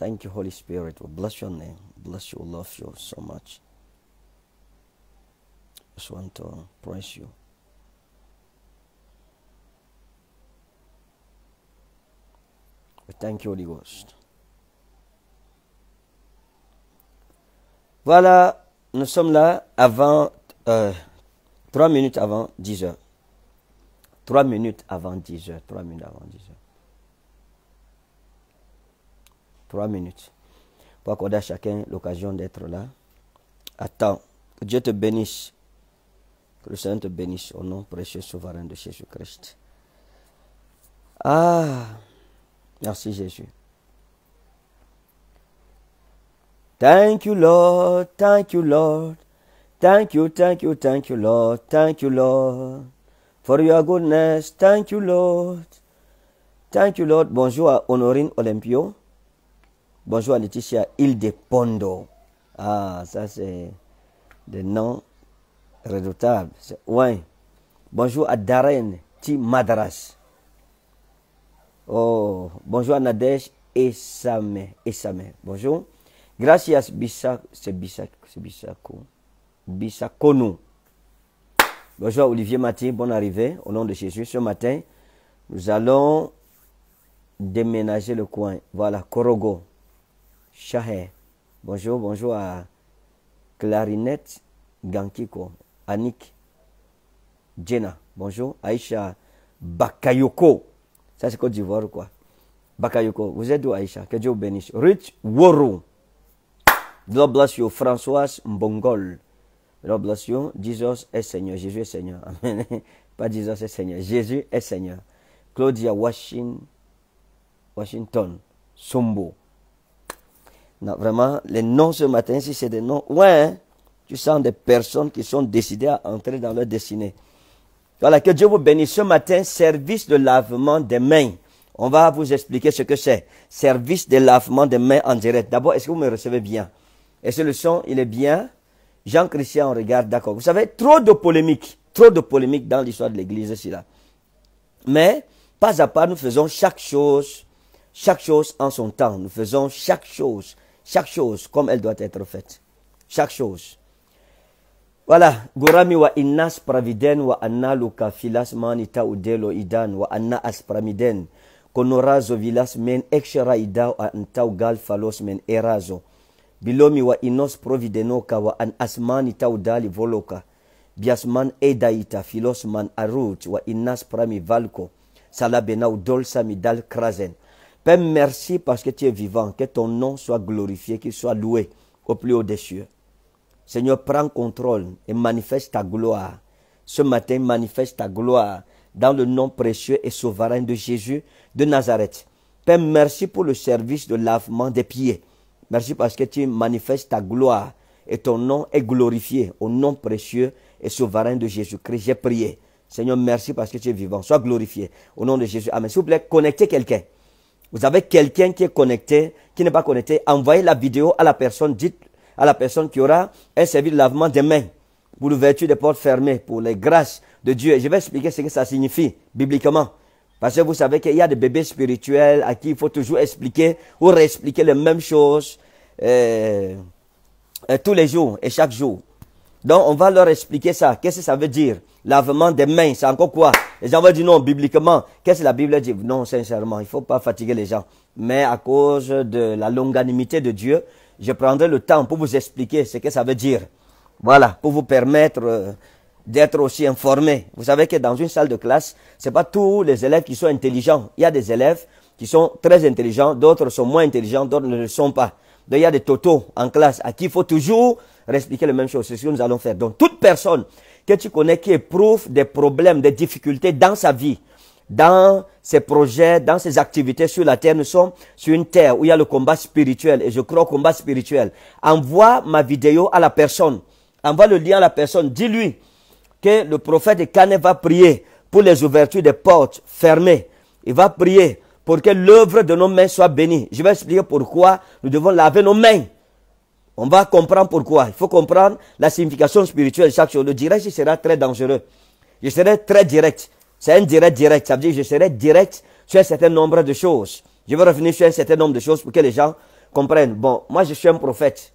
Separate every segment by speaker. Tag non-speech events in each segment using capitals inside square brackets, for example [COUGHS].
Speaker 1: Thank you, Holy Spirit. We bless your name. Bless you. love you so much. Just want to praise you. We thank you, Holy Ghost. Voilà, nous sommes là avant, euh, minutes avant 10 heures. Trois minutes avant 10 heures. Trois minutes avant 10 heures. trois minutes pour accorder à chacun l'occasion d'être là Attends, Que Dieu te bénisse. Que le Seigneur te bénisse au nom précieux souverain de Jésus-Christ. Ah, merci Jésus. Thank you, Lord. Thank you, Lord. Thank you, thank you, thank you, Lord. Thank you, Lord. For your goodness. Thank you, Lord. Thank you, Lord. Bonjour à Honorine Olympio. Bonjour à Laetitia Pondo. Ah, ça c'est des noms redoutables. Oui. Bonjour à Darren Madras. Oh, bonjour à Nadej et sa Bonjour. Gracias Bissac, c'est Bissac, c'est Bonjour Olivier Matin. bonne arrivée au nom de Jésus. Ce matin, nous allons déménager le coin. Voilà, Korogo Bonjour, bonjour à Clarinette Gankiko, Anik Jenna. Bonjour, Aïcha Bakayoko. Ça, c'est Côte d'Ivoire, quoi. Bakayoko, vous êtes où Aïcha Que Dieu vous bénisse. Rich Woro. God bless you. Françoise Mbongol. God bless you. Jesus est Seigneur. Jésus est Seigneur. Amen. [LAUGHS] Pas Jesus est Seigneur. Jésus est Seigneur. Claudia Washington. Sombo. Non, vraiment, les noms ce matin, si c'est des noms, ouais, hein, tu sens des personnes qui sont décidées à entrer dans leur destinée. Voilà, que Dieu vous bénisse ce matin, service de lavement des mains. On va vous expliquer ce que c'est. Service de lavement des mains en direct. D'abord, est-ce que vous me recevez bien? Est-ce que le son, il est bien? Jean-Christian, on regarde, d'accord. Vous savez, trop de polémiques, trop de polémiques dans l'histoire de l'Église, ici là. Mais, pas à pas, nous faisons chaque chose, chaque chose en son temps. Nous faisons chaque chose chaque chose comme elle doit être faite. Chaque chose. Voilà. Gourami wa innas praviden wa anna luka filas manita udelo idan wa anna aspramiden. Konorazo vilas men ekshara idao antau gal falos men erazo. Bilomi wa inos providenoka wa an asmanita udali voloka. Biasman edaita filos man arut wa innas prami valko. Salabena udolsa midal krazen. krasen. Père, merci parce que tu es vivant, que ton nom soit glorifié, qu'il soit loué au plus haut des cieux. Seigneur, prends contrôle et manifeste ta gloire. Ce matin, manifeste ta gloire dans le nom précieux et souverain de Jésus de Nazareth. Père, merci pour le service de lavement des pieds. Merci parce que tu manifestes ta gloire et ton nom est glorifié au nom précieux et souverain de Jésus-Christ. J'ai prié. Seigneur, merci parce que tu es vivant. Sois glorifié. Au nom de Jésus. Amen. S'il vous plaît, connectez quelqu'un. Vous avez quelqu'un qui est connecté, qui n'est pas connecté. Envoyez la vidéo à la personne. Dites à la personne qui aura un service de lavement des mains pour l'ouverture des portes fermées, pour les grâces de Dieu. Et je vais expliquer ce que ça signifie bibliquement. Parce que vous savez qu'il y a des bébés spirituels à qui il faut toujours expliquer ou réexpliquer les mêmes choses euh, euh, tous les jours et chaque jour. Donc, on va leur expliquer ça. Qu'est-ce que ça veut dire Lavement des mains, c'est encore quoi Les gens vont dire non, bibliquement. Qu'est-ce que la Bible dit Non, sincèrement, il ne faut pas fatiguer les gens. Mais à cause de la longanimité de Dieu, je prendrai le temps pour vous expliquer ce que ça veut dire. Voilà, pour vous permettre euh, d'être aussi informé. Vous savez que dans une salle de classe, ce n'est pas tous les élèves qui sont intelligents. Il y a des élèves qui sont très intelligents, d'autres sont moins intelligents, d'autres ne le sont pas. Donc, il y a des totaux en classe à qui il faut toujours réexpliquer la même chose. C'est ce que nous allons faire. Donc, toute personne que tu connais qui éprouve des problèmes, des difficultés dans sa vie, dans ses projets, dans ses activités sur la terre. Nous sommes sur une terre où il y a le combat spirituel et je crois au combat spirituel. Envoie ma vidéo à la personne. Envoie le lien à la personne. Dis-lui que le prophète de Kane va prier pour les ouvertures des portes fermées. Il va prier pour que l'œuvre de nos mains soit bénie. Je vais expliquer pourquoi nous devons laver nos mains on va comprendre pourquoi. Il faut comprendre la signification spirituelle de chaque chose. Le direct, je sera très dangereux. Je serai très direct. C'est un direct direct. Ça veut dire que je serai direct sur un certain nombre de choses. Je vais revenir sur un certain nombre de choses pour que les gens comprennent. Bon, moi, je suis un prophète.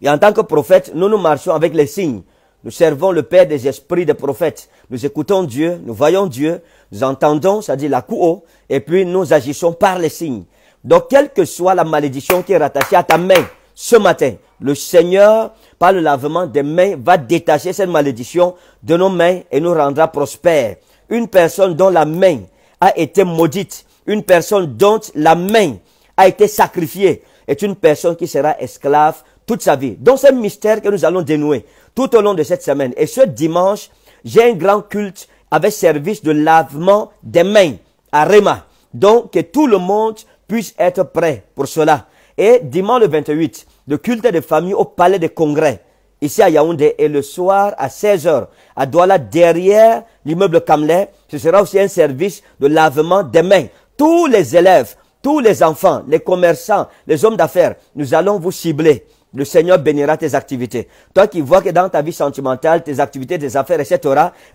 Speaker 1: Et en tant que prophète, nous nous marchons avec les signes. Nous servons le Père des esprits des prophètes. Nous écoutons Dieu, nous voyons Dieu, nous entendons, c'est-à-dire la couo, et puis nous agissons par les signes. Donc, quelle que soit la malédiction qui est rattachée à ta main, ce matin, le Seigneur, par le lavement des mains, va détacher cette malédiction de nos mains et nous rendra prospères. Une personne dont la main a été maudite, une personne dont la main a été sacrifiée, est une personne qui sera esclave toute sa vie. Donc c'est un mystère que nous allons dénouer tout au long de cette semaine. Et ce dimanche, j'ai un grand culte avec service de lavement des mains à Réma. Donc que tout le monde puisse être prêt pour cela. Et dimanche le 28, le culte de famille au palais des congrès, ici à Yaoundé, et le soir à 16h, à Douala, derrière l'immeuble Kamlé, ce sera aussi un service de lavement des mains. Tous les élèves, tous les enfants, les commerçants, les hommes d'affaires, nous allons vous cibler. Le Seigneur bénira tes activités. Toi qui vois que dans ta vie sentimentale, tes activités, tes affaires, etc.,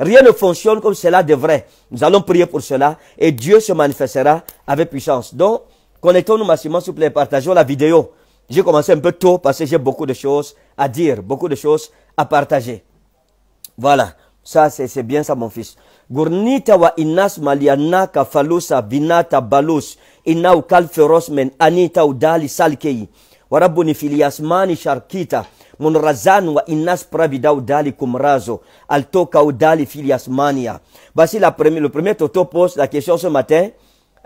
Speaker 1: rien ne fonctionne comme cela devrait. Nous allons prier pour cela et Dieu se manifestera avec puissance. Donc, Connectons-nous massivement, s'il vous plaît, partageons la vidéo. J'ai commencé un peu tôt parce que j'ai beaucoup de choses à dire, beaucoup de choses à partager. Voilà, ça c'est bien ça mon fils. Gurnita wa inas maliana kafalusa binata balus inau kalferos men anita udali salkei warabuni filiasmani sharkita munrazan wa inas pravida udali kumrazo altoka udali filiasmania. Voici la première, le premier Toto pose la question ce matin.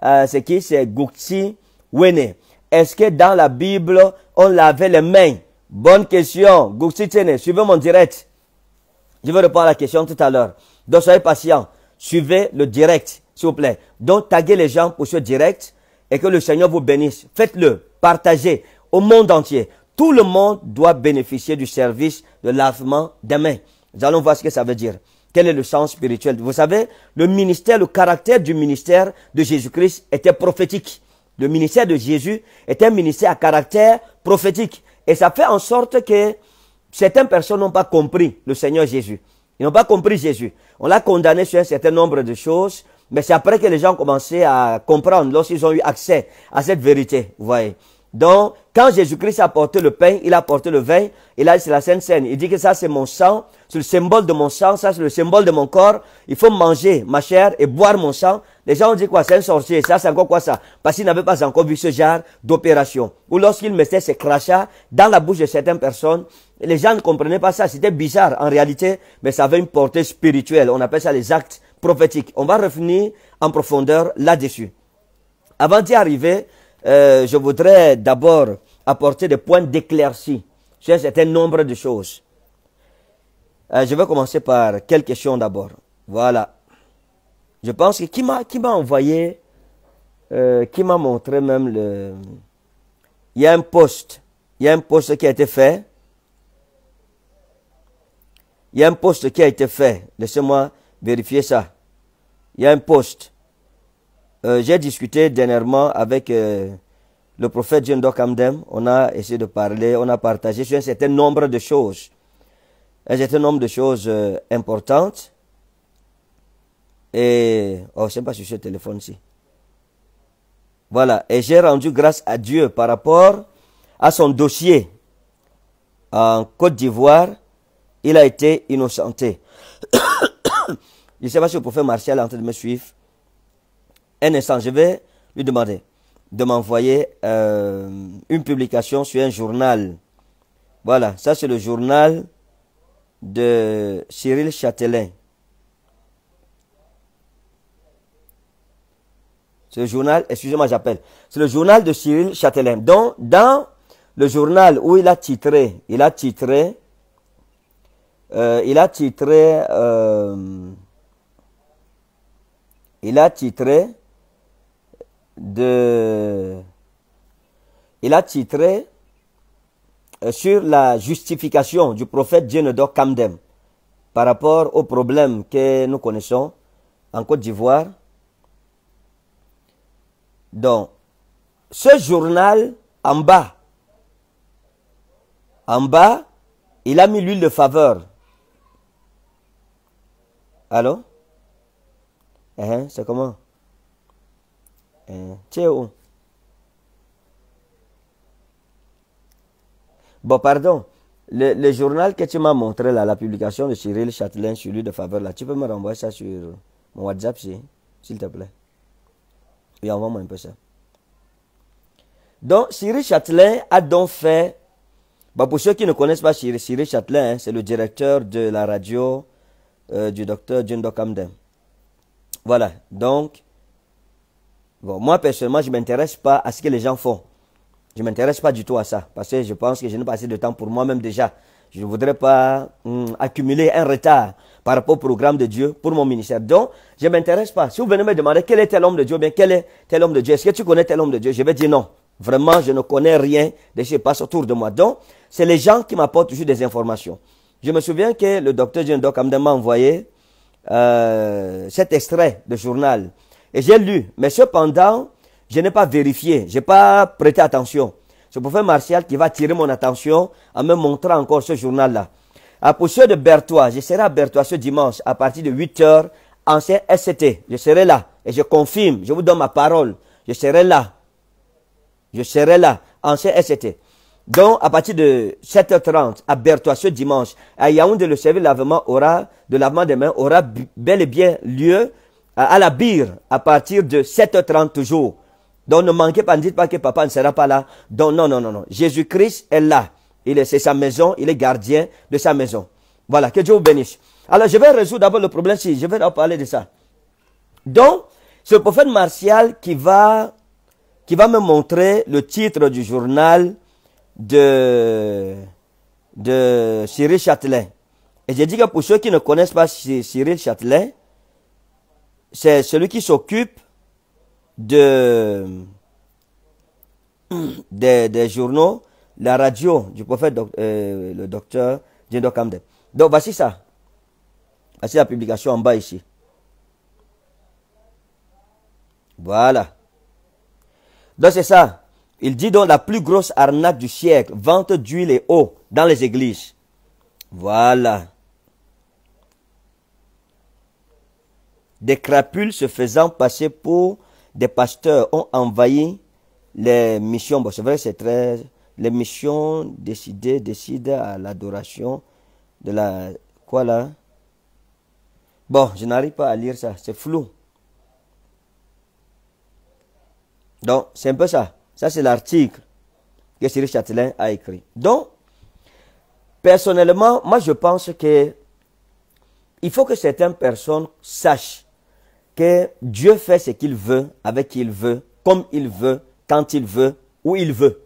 Speaker 1: Euh, c'est qui C'est Guxi Wene, est-ce que dans la Bible, on lavait les mains Bonne question. suivez mon direct. Je vais répondre à la question tout à l'heure. Donc, soyez patient. Suivez le direct, s'il vous plaît. Donc, taguez les gens pour ce direct et que le Seigneur vous bénisse. Faites-le. Partagez au monde entier. Tout le monde doit bénéficier du service de lavement des mains. Nous allons voir ce que ça veut dire. Quel est le sens spirituel Vous savez, le ministère, le caractère du ministère de Jésus-Christ était prophétique. Le ministère de Jésus est un ministère à caractère prophétique. Et ça fait en sorte que certaines personnes n'ont pas compris le Seigneur Jésus. Ils n'ont pas compris Jésus. On l'a condamné sur un certain nombre de choses, mais c'est après que les gens ont commencé à comprendre lorsqu'ils ont eu accès à cette vérité. Vous voyez. Donc, quand Jésus-Christ a porté le pain, il a porté le vin, et là, c'est la Sainte Seine. Il dit que ça c'est mon sang, c'est le symbole de mon sang, ça c'est le symbole de mon corps. Il faut manger ma chair et boire mon sang. Les gens ont dit quoi C'est un sorcier, ça c'est encore quoi ça Parce qu'ils n'avaient pas encore vu ce genre d'opération. Ou lorsqu'il mettait ses crachats dans la bouche de certaines personnes, les gens ne comprenaient pas ça, c'était bizarre en réalité, mais ça avait une portée spirituelle. On appelle ça les actes prophétiques. On va revenir en profondeur là-dessus. Avant d'y arriver, euh, je voudrais d'abord apporter des points d'éclaircie sur un certain nombre de choses. Euh, je vais commencer par quelques questions d'abord. Voilà. Je pense que qui m'a qui m'a envoyé, euh, qui m'a montré même le. Il y a un poste, il y a un poste qui a été fait. Il y a un poste qui a été fait. Laissez-moi vérifier ça. Il y a un poste. Euh, j'ai discuté dernièrement avec euh, le prophète John Dokamdem. On a essayé de parler, on a partagé sur un certain nombre de choses. Un certain nombre de choses euh, importantes. Et. Oh, je ne pas sur ce téléphone-ci. Voilà. Et j'ai rendu grâce à Dieu par rapport à son dossier en Côte d'Ivoire. Il a été innocenté. [COUGHS] je ne sais pas si le prophète Martial est en train de me suivre un instant, je vais lui demander de m'envoyer euh, une publication sur un journal. Voilà, ça c'est le journal de Cyril Châtelain. C'est le journal, excusez-moi, j'appelle. C'est le journal de Cyril Châtelain. Donc, dans le journal où il a titré, il a titré, euh, il a titré, euh, il a titré, de... Il a titré euh, sur la justification du prophète Dieu Kamdem par rapport au problème que nous connaissons en Côte d'Ivoire. Donc, ce journal en bas, en bas, il a mis l'huile de faveur. Allô? Eh hein, c'est comment? Tchéo. Bon, pardon. Le, le, journal que tu m'as montré là, la publication de Cyril Châtelain celui de faveur là, tu peux me renvoyer ça sur mon WhatsApp, s'il te plaît. Et envoie-moi un peu ça. Donc, Cyril Châtelain a donc fait. bon pour ceux qui ne connaissent pas Cyril, Cyril Châtelain, hein, c'est le directeur de la radio euh, du docteur John Voilà. Donc, Bon, moi, personnellement, je ne m'intéresse pas à ce que les gens font. Je ne m'intéresse pas du tout à ça. Parce que je pense que je n'ai pas assez de temps pour moi-même déjà. Je ne voudrais pas hmm, accumuler un retard par rapport au programme de Dieu pour mon ministère. Donc, je ne m'intéresse pas. Si vous venez me demander quel est tel homme de Dieu, bien quel est tel homme de Dieu, est-ce que tu connais tel homme de Dieu Je vais dire non. Vraiment, je ne connais rien de ce qui passe autour de moi. Donc, c'est les gens qui m'apportent toujours des informations. Je me souviens que le docteur John a m'a envoyé euh, cet extrait de journal et j'ai lu, mais cependant, je n'ai pas vérifié, je n'ai pas prêté attention. C'est professeur Martial qui va tirer mon attention en me montrant encore ce journal-là. À ceux de Bertois, je serai à Bertois ce dimanche à partir de 8h, ancien SCT. Je serai là et je confirme, je vous donne ma parole. Je serai là. Je serai là, ancien SCT. Donc, à partir de 7h30 à Bertois ce dimanche, à Yaoundé, le service lavement aura, de lavement des mains aura bel et bien lieu à, la bire à partir de 7h30 toujours. Donc ne manquez pas, ne dites pas que papa ne sera pas là. Donc non, non, non, non. Jésus-Christ est là. Il est, c'est sa maison, il est gardien de sa maison. Voilà, que Dieu vous bénisse. Alors je vais résoudre d'abord le problème, si je vais en parler de ça. Donc, ce prophète martial qui va, qui va me montrer le titre du journal de, de Cyril Châtelain. Et j'ai dit que pour ceux qui ne connaissent pas Cyril Châtelain, c'est celui qui s'occupe de, des, journaux, la radio du prophète, euh, le docteur Jindok Donc voici ça. Voici la publication en bas ici. Voilà. Donc c'est ça. Il dit donc la plus grosse arnaque du siècle, vente d'huile et eau dans les églises. Voilà. Des crapules se faisant passer pour des pasteurs ont envahi les missions. Bon, c'est vrai, c'est très. Les missions décidées décident à l'adoration de la. Quoi là Bon, je n'arrive pas à lire ça, c'est flou. Donc, c'est un peu ça. Ça, c'est l'article que Cyril Châtelain a écrit. Donc, personnellement, moi, je pense que il faut que certaines personnes sachent que Dieu fait ce qu'il veut, avec qui il veut, comme il veut, quand il veut, où il veut.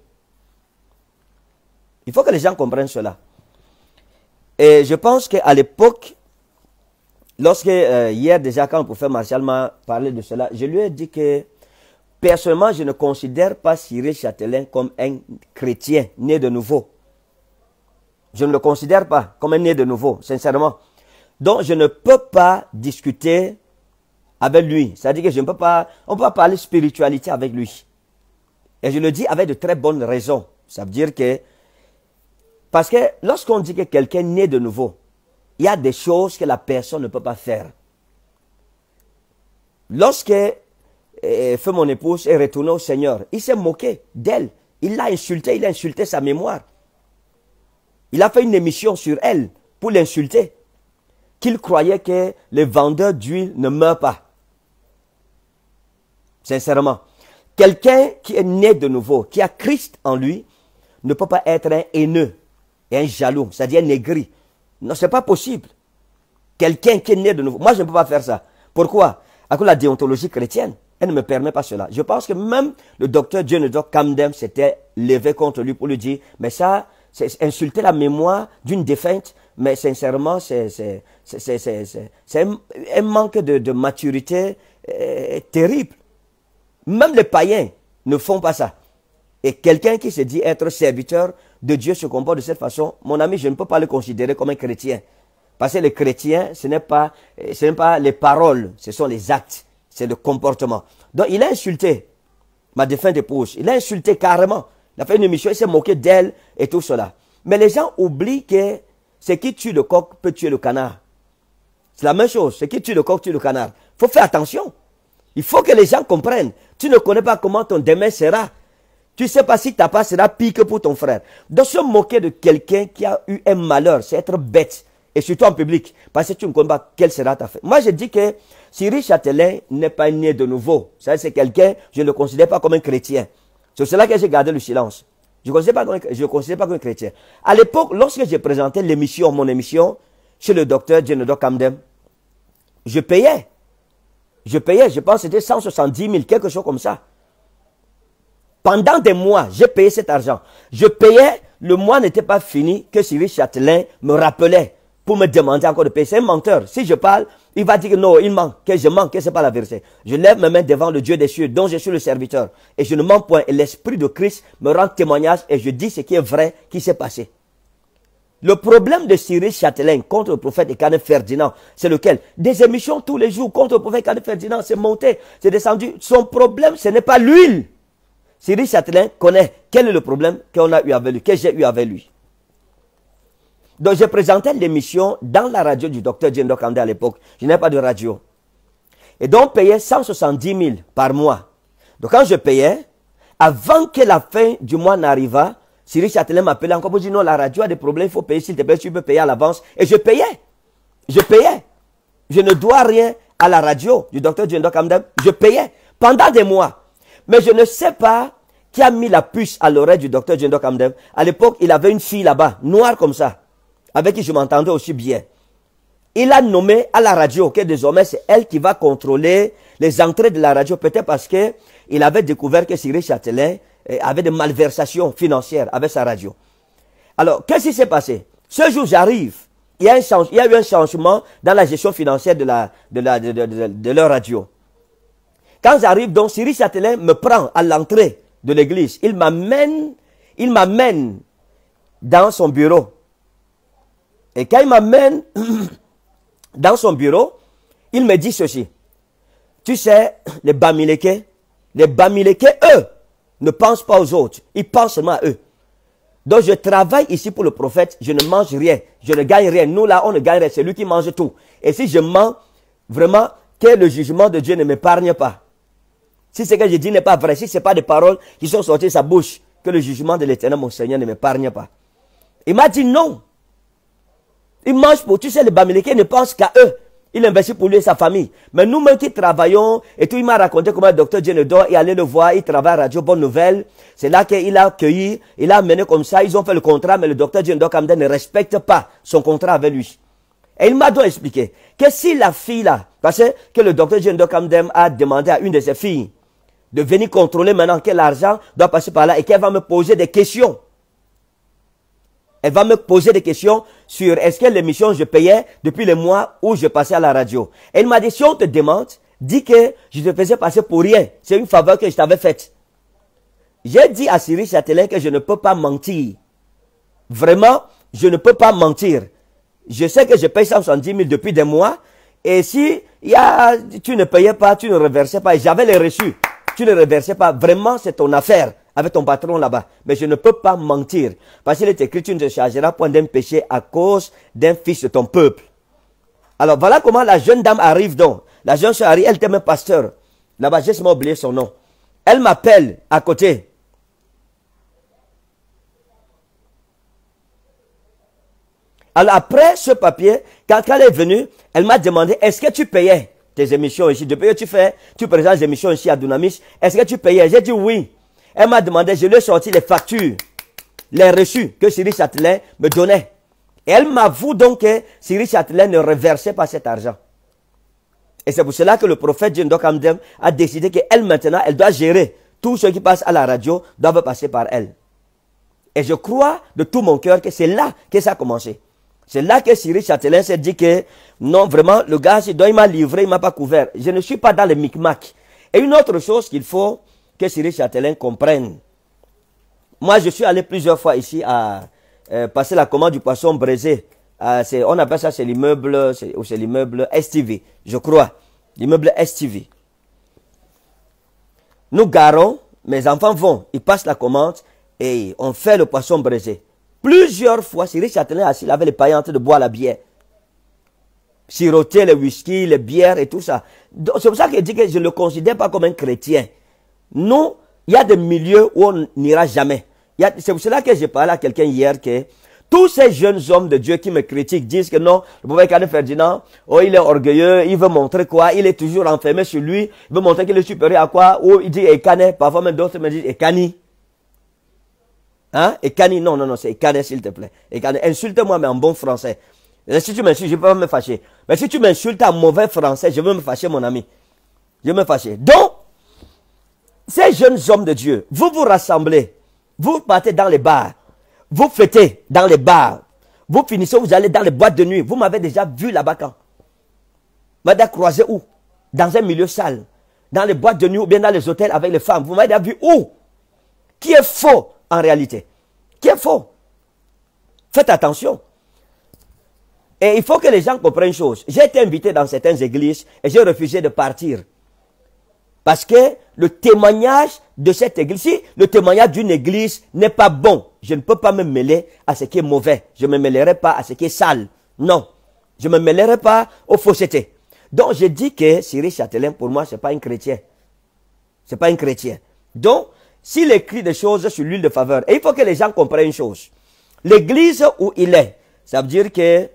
Speaker 1: Il faut que les gens comprennent cela. Et je pense qu'à l'époque, lorsque euh, hier déjà, quand le professeur Martial m'a parlé de cela, je lui ai dit que personnellement, je ne considère pas Cyril Châtelain comme un chrétien né de nouveau. Je ne le considère pas comme un né de nouveau, sincèrement. Donc, je ne peux pas discuter avec lui. C'est-à-dire que je ne peux pas, on peut pas parler spiritualité avec lui. Et je le dis avec de très bonnes raisons. Ça veut dire que, parce que lorsqu'on dit que quelqu'un est de nouveau, il y a des choses que la personne ne peut pas faire. Lorsque eh, fait mon épouse est retournée au Seigneur, il s'est moqué d'elle. Il l'a insultée, il a insulté sa mémoire. Il a fait une émission sur elle pour l'insulter. Qu'il croyait que les vendeurs d'huile ne meurent pas. Sincèrement, quelqu'un qui est né de nouveau, qui a Christ en lui, ne peut pas être un haineux et un jaloux, c'est-à-dire un aigri. Non, c'est pas possible. Quelqu'un qui est né de nouveau. Moi, je ne peux pas faire ça. Pourquoi À cause de la déontologie chrétienne. Elle ne me permet pas cela. Je pense que même le docteur John Doc Camden s'était levé contre lui pour lui dire, mais ça, c'est insulter la mémoire d'une défunte, mais sincèrement, c'est un, manque de, maturité euh, terrible. Même les païens ne font pas ça. Et quelqu'un qui se dit être serviteur de Dieu se comporte de cette façon, mon ami, je ne peux pas le considérer comme un chrétien. Parce que le chrétien, ce n'est pas, euh, ce n'est pas les paroles, ce sont les actes, c'est le comportement. Donc il a insulté ma défunte épouse, il a insulté carrément. Il a fait une émission, il s'est moqué d'elle et tout cela. Mais les gens oublient que ce qui tue le coq peut tuer le canard. C'est la même chose, ce qui tue le coq tue le canard. Il faut faire attention. Il faut que les gens comprennent. Tu ne connais pas comment ton demain sera. Tu ne sais pas si ta part sera pire que pour ton frère. Donc se moquer de quelqu'un qui a eu un malheur, c'est être bête. Et surtout en public, parce que tu ne connais pas quelle sera ta fête. Moi, je dis que Cyril Châtelain n'est pas né de nouveau. C'est quelqu'un, je ne le considère pas comme un chrétien. C'est cela que j'ai gardé le silence. Je ne le considère pas comme un chrétien. À l'époque, lorsque j'ai présenté l'émission, mon émission, chez le docteur genodo Camden, je payais. Je payais, je pense, c'était 170 000, quelque chose comme ça. Pendant des mois, j'ai payé cet argent. Je payais, le mois n'était pas fini que Sylvie Châtelain me rappelait pour me demander encore de payer. C'est un menteur. Si je parle, il va dire que non, il manque, que je manque, que n'est pas la vérité. Je lève mes mains devant le Dieu des cieux, dont je suis le serviteur. Et je ne mens point. Et l'Esprit de Christ me rend témoignage et je dis ce qui est vrai, qui s'est passé. Le problème de Cyril Châtelain contre le prophète Canet Ferdinand, c'est lequel Des émissions tous les jours contre le prophète Canet Ferdinand, c'est monté, c'est descendu. Son problème, ce n'est pas l'huile. Cyril Châtelain connaît quel est le problème qu'on a eu avec lui, que j'ai eu avec lui. Donc, je présentais l'émission dans la radio du docteur Jim Kandé à l'époque. Je n'ai pas de radio. Et donc, payait 170 000 par mois. Donc, quand je payais, avant que la fin du mois n'arrivât, Cyril Châtelain m'appelait encore pour dire non, la radio a des problèmes, il faut payer, s'il te plaît, tu peux payer à l'avance. Et je payais. Je payais. Je ne dois rien à la radio du docteur Diendo Kamdem. Je payais pendant des mois. Mais je ne sais pas qui a mis la puce à l'oreille du docteur Diendo Kamdem. À l'époque, il avait une fille là-bas, noire comme ça, avec qui je m'entendais aussi bien. Il a nommé à la radio que désormais c'est elle qui va contrôler les entrées de la radio, peut-être parce qu'il avait découvert que Cyril Châtelain avait des malversations financières avec sa radio. Alors, qu'est-ce qui s'est passé Ce jour, j'arrive. Il, y, a eu un changement dans la gestion financière de, leur radio. Quand j'arrive, donc, Cyril Châtelain me prend à l'entrée de l'église. Il m'amène, il m'amène dans son bureau. Et quand il m'amène [CLEARS THROAT] dans son bureau, il me dit ceci. Tu sais, les Bamileke, les Bamileke, eux, ne pense pas aux autres, ils pensent seulement à eux. Donc je travaille ici pour le prophète, je ne mange rien, je ne gagne rien. Nous là, on ne gagne rien, c'est lui qui mange tout. Et si je mens, vraiment, que le jugement de Dieu ne m'épargne pas. Si ce que je dis n'est pas vrai, si ce n'est pas des paroles qui sont sorties de sa bouche, que le jugement de l'éternel, mon Seigneur, ne m'épargne pas. Il m'a dit non. Il mange pour, tu sais, les Bamilekés ne pensent qu'à eux. Il investit pour lui et sa famille. Mais nous-mêmes qui travaillons, et tout, il m'a raconté comment le docteur Dor est allé le voir, il travaille à Radio Bonne Nouvelle. C'est là qu'il a accueilli, il a mené comme ça, ils ont fait le contrat, mais le docteur Dor Camden ne respecte pas son contrat avec lui. Et il m'a donc expliqué que si la fille là, parce que le docteur Dor Camden a demandé à une de ses filles de venir contrôler maintenant que l'argent doit passer par là et qu'elle va me poser des questions. Elle va me poser des questions sur est-ce que l'émission je payais depuis les mois où je passais à la radio. Elle m'a dit, si on te demande, dis que je te faisais passer pour rien. C'est une faveur que je t'avais faite. J'ai dit à Cyril Châtelain que je ne peux pas mentir. Vraiment, je ne peux pas mentir. Je sais que je paye 170 000 depuis des mois. Et si y a, tu ne payais pas, tu ne reversais pas, j'avais les reçus, tu ne reversais pas, vraiment c'est ton affaire avec ton patron là-bas. Mais je ne peux pas mentir. Parce qu'il est écrit, tu ne te chargeras point d'un péché à cause d'un fils de ton peuple. Alors voilà comment la jeune dame arrive donc. La jeune soeur elle était même pasteur. Là-bas, j'ai seulement oublié son nom. Elle m'appelle à côté. Alors après ce papier, quand, elle est venue, elle m'a demandé, est-ce que tu payais tes émissions ici Depuis que tu fais, tu présentes des émissions ici à Dunamis, est-ce que tu payais J'ai dit oui. Elle m'a demandé, je lui ai sorti les factures, les reçus que Cyril Châtelain me donnait. Et elle m'avoue donc que Cyril Châtelain ne reversait pas cet argent. Et c'est pour cela que le prophète Jindok Hamdem a décidé qu'elle maintenant, elle doit gérer. Tout ce qui passe à la radio doivent passer par elle. Et je crois de tout mon cœur que c'est là que ça a commencé. C'est là que Cyril Châtelain s'est dit que non, vraiment, le gars il m'a livré, il m'a pas couvert. Je ne suis pas dans le micmac. Et une autre chose qu'il faut que Cyril Châtelain comprenne. Moi, je suis allé plusieurs fois ici à euh, passer la commande du poisson braisé. Euh, on appelle ça, c'est l'immeuble, c'est l'immeuble STV, je crois. L'immeuble STV. Nous garons, mes enfants vont, ils passent la commande et on fait le poisson braisé. Plusieurs fois, Cyril Châtelain assis, il avait les paillettes en train de boire la bière. Siroter le whisky, les bières et tout ça. C'est pour ça qu'il dit que je ne le considère pas comme un chrétien. Non, il y a des milieux où on n'ira jamais. C'est pour cela que j'ai parlé à quelqu'un hier que tous ces jeunes hommes de Dieu qui me critiquent disent que non, le pauvre Ekané Ferdinand, oh, il est orgueilleux, il veut montrer quoi, il est toujours enfermé sur lui, il veut montrer qu'il est supérieur à quoi, oh, il dit Ekane, parfois même d'autres me disent Ekani. Hein? Ekani, non, non, non, c'est Ekane, s'il te plaît. Ekane, insulte-moi, mais en bon français. si tu m'insultes, je peux me fâcher. Mais si tu m'insultes en mauvais français, je veux me fâcher, mon ami. Je vais me fâcher. Donc, ces jeunes hommes de Dieu, vous vous rassemblez, vous partez dans les bars, vous fêtez dans les bars, vous finissez, vous allez dans les boîtes de nuit. Vous m'avez déjà vu là-bas quand Madame croisé où Dans un milieu sale, dans les boîtes de nuit ou bien dans les hôtels avec les femmes. Vous m'avez déjà vu où Qui est faux en réalité Qui est faux Faites attention. Et il faut que les gens comprennent une chose. J'ai été invité dans certaines églises et j'ai refusé de partir. Parce que le témoignage de cette église, le témoignage d'une église n'est pas bon. Je ne peux pas me mêler à ce qui est mauvais. Je ne me mêlerai pas à ce qui est sale. Non. Je ne me mêlerai pas aux faussetés. Donc, je dis que Cyril Châtelain, pour moi, ce n'est pas un chrétien. Ce n'est pas un chrétien. Donc, s'il écrit des choses sur l'huile de faveur, et il faut que les gens comprennent une chose. L'église où il est, ça veut dire que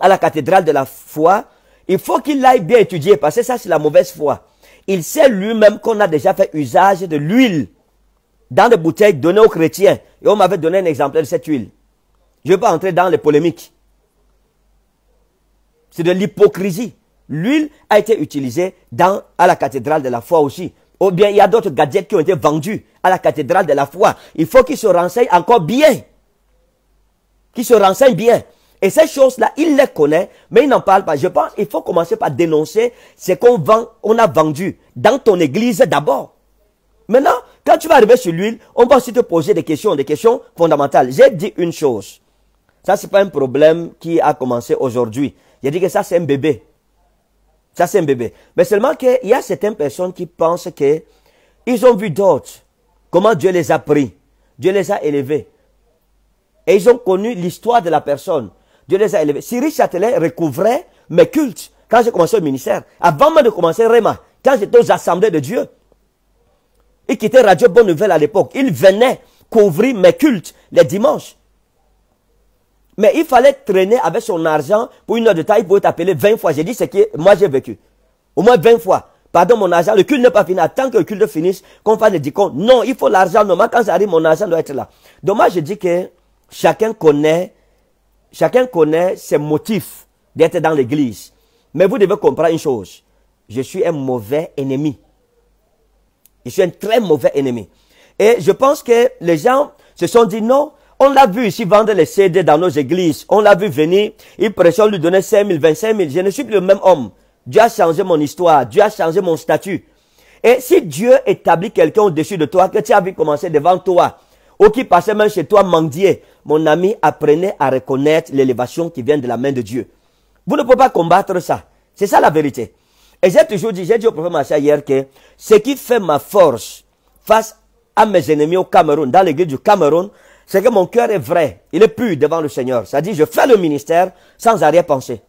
Speaker 1: à la cathédrale de la foi, il faut qu'il aille bien étudier, parce que ça, c'est la mauvaise foi. Il sait lui-même qu'on a déjà fait usage de l'huile dans des bouteilles données aux chrétiens. Et on m'avait donné un exemplaire de cette huile. Je ne vais pas entrer dans les polémiques. C'est de l'hypocrisie. L'huile a été utilisée dans, à la cathédrale de la foi aussi. Ou oh, bien il y a d'autres gadgets qui ont été vendus à la cathédrale de la foi. Il faut qu'ils se renseignent encore bien. Qu'ils se renseignent bien. Et ces choses-là, il les connaît, mais il n'en parle pas. Je pense qu'il faut commencer par dénoncer ce qu'on vend, on a vendu dans ton église d'abord. Maintenant, quand tu vas arriver sur l'huile, on va aussi te poser des questions, des questions fondamentales. J'ai dit une chose. Ça, c'est pas un problème qui a commencé aujourd'hui. J'ai dit que ça, c'est un bébé. Ça, c'est un bébé. Mais seulement qu'il y a certaines personnes qui pensent qu'ils ont vu d'autres. Comment Dieu les a pris. Dieu les a élevés. Et ils ont connu l'histoire de la personne. Dieu les a élevés. Cyril Châtelet recouvrait mes cultes quand j'ai commencé au ministère. Avant même de commencer Réma, quand j'étais aux assemblées de Dieu, il quittait Radio Bonne Nouvelle à l'époque. Il venait couvrir mes cultes les dimanches. Mais il fallait traîner avec son argent pour une heure de taille pour être appelé 20 fois. J'ai dit ce que moi j'ai vécu. Au moins 20 fois. Pardon, mon argent, le culte n'est pas fini. Tant que le culte finisse, qu'on fasse des compte. Non, il faut l'argent. Normalement, quand ça arrive, mon argent doit être là. Donc moi, je dis que chacun connaît Chacun connaît ses motifs d'être dans l'église. Mais vous devez comprendre une chose. Je suis un mauvais ennemi. Je suis un très mauvais ennemi. Et je pense que les gens se sont dit non. On l'a vu ici vendre les CD dans nos églises. On l'a vu venir. Il pression lui donner 5 000, 25 000. Je ne suis plus le même homme. Dieu a changé mon histoire. Dieu a changé mon statut. Et si Dieu établit quelqu'un au-dessus de toi, que tu vu commencer devant toi, ou qui passait même chez toi mendier, mon ami, apprenez à reconnaître l'élévation qui vient de la main de Dieu. Vous ne pouvez pas combattre ça. C'est ça la vérité. Et j'ai toujours dit, j'ai dit au prophète hier que ce qui fait ma force face à mes ennemis au Cameroun, dans l'église du Cameroun, c'est que mon cœur est vrai, il est pur devant le Seigneur. C'est-à-dire, je fais le ministère sans arrière penser.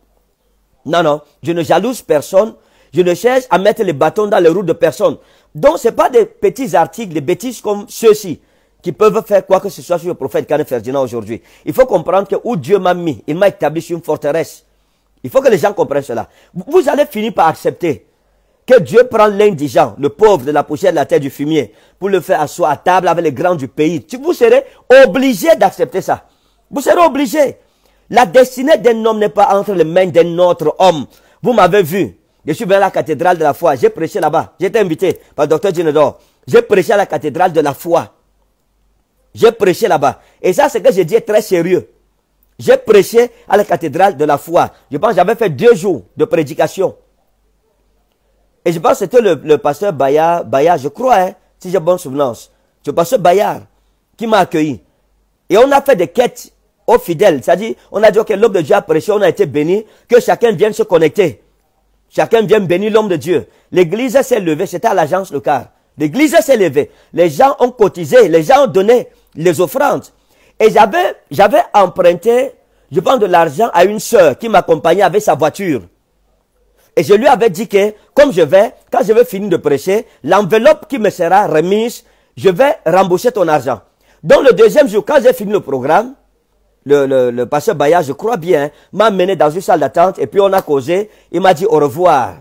Speaker 1: Non, non, je ne jalouse personne, je ne cherche à mettre les bâtons dans les roues de personne. Donc, ce pas des petits articles, des bêtises comme ceux-ci qui peuvent faire quoi que ce soit sur le prophète Karen Ferdinand aujourd'hui. Il faut comprendre que où Dieu m'a mis, il m'a établi sur une forteresse. Il faut que les gens comprennent cela. Vous allez finir par accepter que Dieu prend l'indigent, le pauvre de la poussière de la terre du fumier, pour le faire asseoir à table avec les grands du pays. Vous serez obligé d'accepter ça. Vous serez obligé. La destinée d'un homme n'est pas entre les mains d'un autre homme. Vous m'avez vu. Je suis venu à la cathédrale de la foi. J'ai prêché là-bas. J'ai été invité par le docteur Ginedor. J'ai prêché à la cathédrale de la foi. J'ai prêché là-bas. Et ça, c'est que j'ai dit très sérieux. J'ai prêché à la cathédrale de la foi. Je pense que j'avais fait deux jours de prédication. Et je pense que c'était le, pasteur Bayard, Bayard, je crois, hein, si j'ai bonne souvenance. C'est le pasteur Bayard qui m'a accueilli. Et on a fait des quêtes aux fidèles. C'est-à-dire, on a dit, OK, l'homme de Dieu a prêché, on a été béni, que chacun vienne se connecter. Chacun vienne bénir l'homme de Dieu. L'église s'est levée, c'était à l'agence le Car. L'église s'est levée. Les gens ont cotisé, les gens ont donné les offrandes. Et j'avais, j'avais emprunté, je vends de l'argent à une soeur qui m'accompagnait avec sa voiture. Et je lui avais dit que, comme je vais, quand je vais finir de prêcher, l'enveloppe qui me sera remise, je vais rembourser ton argent. Donc le deuxième jour, quand j'ai fini le programme, le, le, le pasteur Bayard, je crois bien, m'a mené dans une salle d'attente et puis on a causé. Il m'a dit au revoir.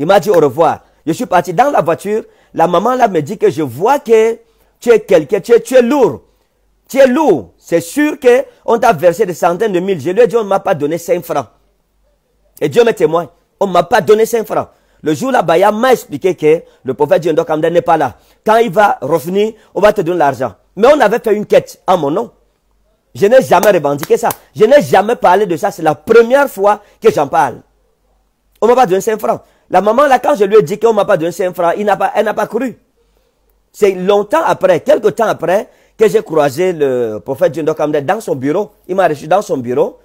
Speaker 1: Il m'a dit au revoir. Je suis parti dans la voiture. La maman là me dit que je vois que tu es quelqu'un, tu es, lourd. Tu es lourd. C'est sûr qu'on t'a versé des centaines de mille. Je lui ai dit, on ne m'a pas donné 5 francs. Et Dieu me témoigne, on ne m'a pas donné 5 francs. Le jour là-bas, m'a expliqué que le prophète Dieu n'est pas là. Quand il va revenir, on va te donner l'argent. Mais on avait fait une quête en mon nom. Je n'ai jamais revendiqué ça. Je n'ai jamais parlé de ça. C'est la première fois que j'en parle. On ne m'a pas donné 5 francs. La maman, là, quand je lui ai dit qu'on ne m'a pas donné 5 francs, il n'a pas, elle n'a pas cru. C'est longtemps après, quelques temps après, que j'ai croisé le prophète Jindok dans son bureau. Il m'a reçu dans son bureau,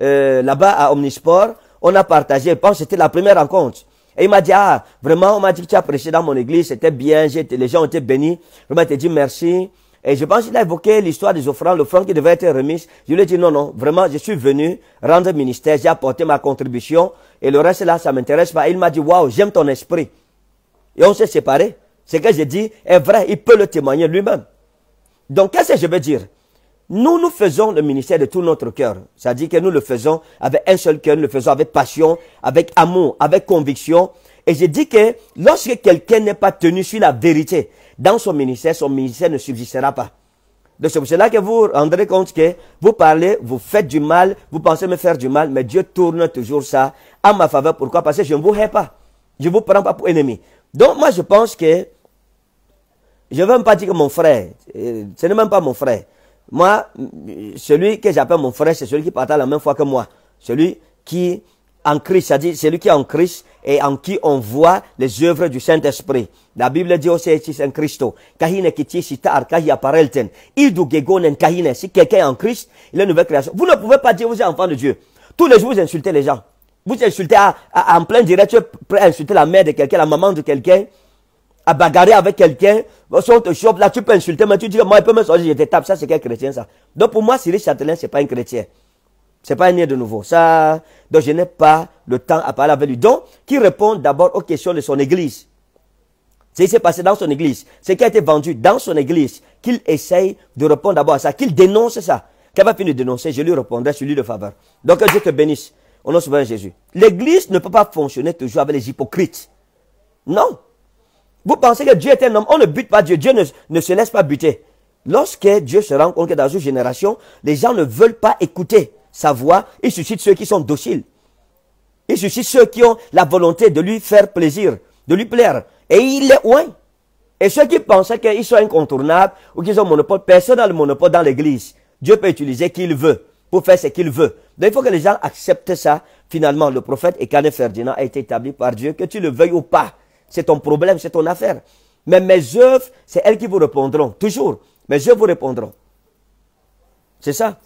Speaker 1: euh, là-bas à Omnisport. On a partagé, je pense que c'était la première rencontre. Et il m'a dit, ah, vraiment, on m'a dit que tu as prêché dans mon église, c'était bien, les gens ont été bénis. Je m'étais dit merci. Et je pense qu'il a évoqué l'histoire des offrandes, l'offrande qui devait être remise. Je lui ai dit, non, non, vraiment, je suis venu rendre ministère, j'ai apporté ma contribution, et le reste là, ça m'intéresse pas. Et il m'a dit, waouh, j'aime ton esprit. Et on s'est séparés. Ce que j'ai dit est vrai, il peut le témoigner lui-même. Donc, qu'est-ce que je veux dire Nous, nous faisons le ministère de tout notre cœur. C'est-à-dire que nous le faisons avec un seul cœur, nous le faisons avec passion, avec amour, avec conviction. Et j'ai dit que lorsque quelqu'un n'est pas tenu sur la vérité dans son ministère, son ministère ne subsistera pas. Donc c'est là que vous vous rendrez compte que vous parlez, vous faites du mal, vous pensez me faire du mal, mais Dieu tourne toujours ça à ma faveur. Pourquoi Parce que je ne vous hais pas. Je ne vous prends pas pour ennemi. Donc moi je pense que je ne veux même pas dire que mon frère, euh, ce n'est même pas mon frère. Moi, celui que j'appelle mon frère, c'est celui qui partage la même foi que moi. Celui qui en Christ, c'est-à-dire celui qui est en Christ et en qui on voit les œuvres du Saint-Esprit. La Bible dit aussi Christo. Si quelqu'un est en Christ, il est une nouvelle création. Vous ne pouvez pas dire vous êtes enfant de Dieu. Tous les jours, vous insultez les gens. Vous insultez en plein direct, vous insultez la mère de quelqu'un, la maman de quelqu'un à bagarrer avec quelqu'un, si on te chope, là, tu peux insulter, mais tu dis, moi, il peut me sortir, je te tape. Ça, c'est quel chrétien, ça. Donc, pour moi, Cyril Châtelain, c'est pas un chrétien. C'est pas un né de nouveau. Ça, donc, je n'ai pas le temps à parler avec lui. Donc, qui répond d'abord aux questions de son église. Ce qui s'est passé dans son église, ce qui a été vendu dans son église, qu'il essaye de répondre d'abord à ça, qu'il dénonce ça. Qu'elle va finir de dénoncer, je lui répondrai sur lui de faveur. Donc, je te bénisse. Au nom souverain Jésus. L'église ne peut pas fonctionner toujours avec les hypocrites. Non. Vous pensez que Dieu est un homme. On ne bute pas Dieu. Dieu ne, se laisse pas buter. Lorsque Dieu se rend compte que dans une génération, les gens ne veulent pas écouter sa voix, il suscite ceux qui sont dociles. Il suscite ceux qui ont la volonté de lui faire plaisir, de lui plaire. Et il est loin. Et ceux qui pensaient qu'ils sont incontournables ou qu'ils ont monopole, personne n'a le monopole dans l'église. Dieu peut utiliser qui il veut pour faire ce qu'il veut. Donc il faut que les gens acceptent ça. Finalement, le prophète Ekane Ferdinand a été établi par Dieu, que tu le veuilles ou pas c'est ton problème, c'est ton affaire. Mais mes œuvres, c'est elles qui vous répondront, toujours. Mes œuvres vous répondront. C'est ça.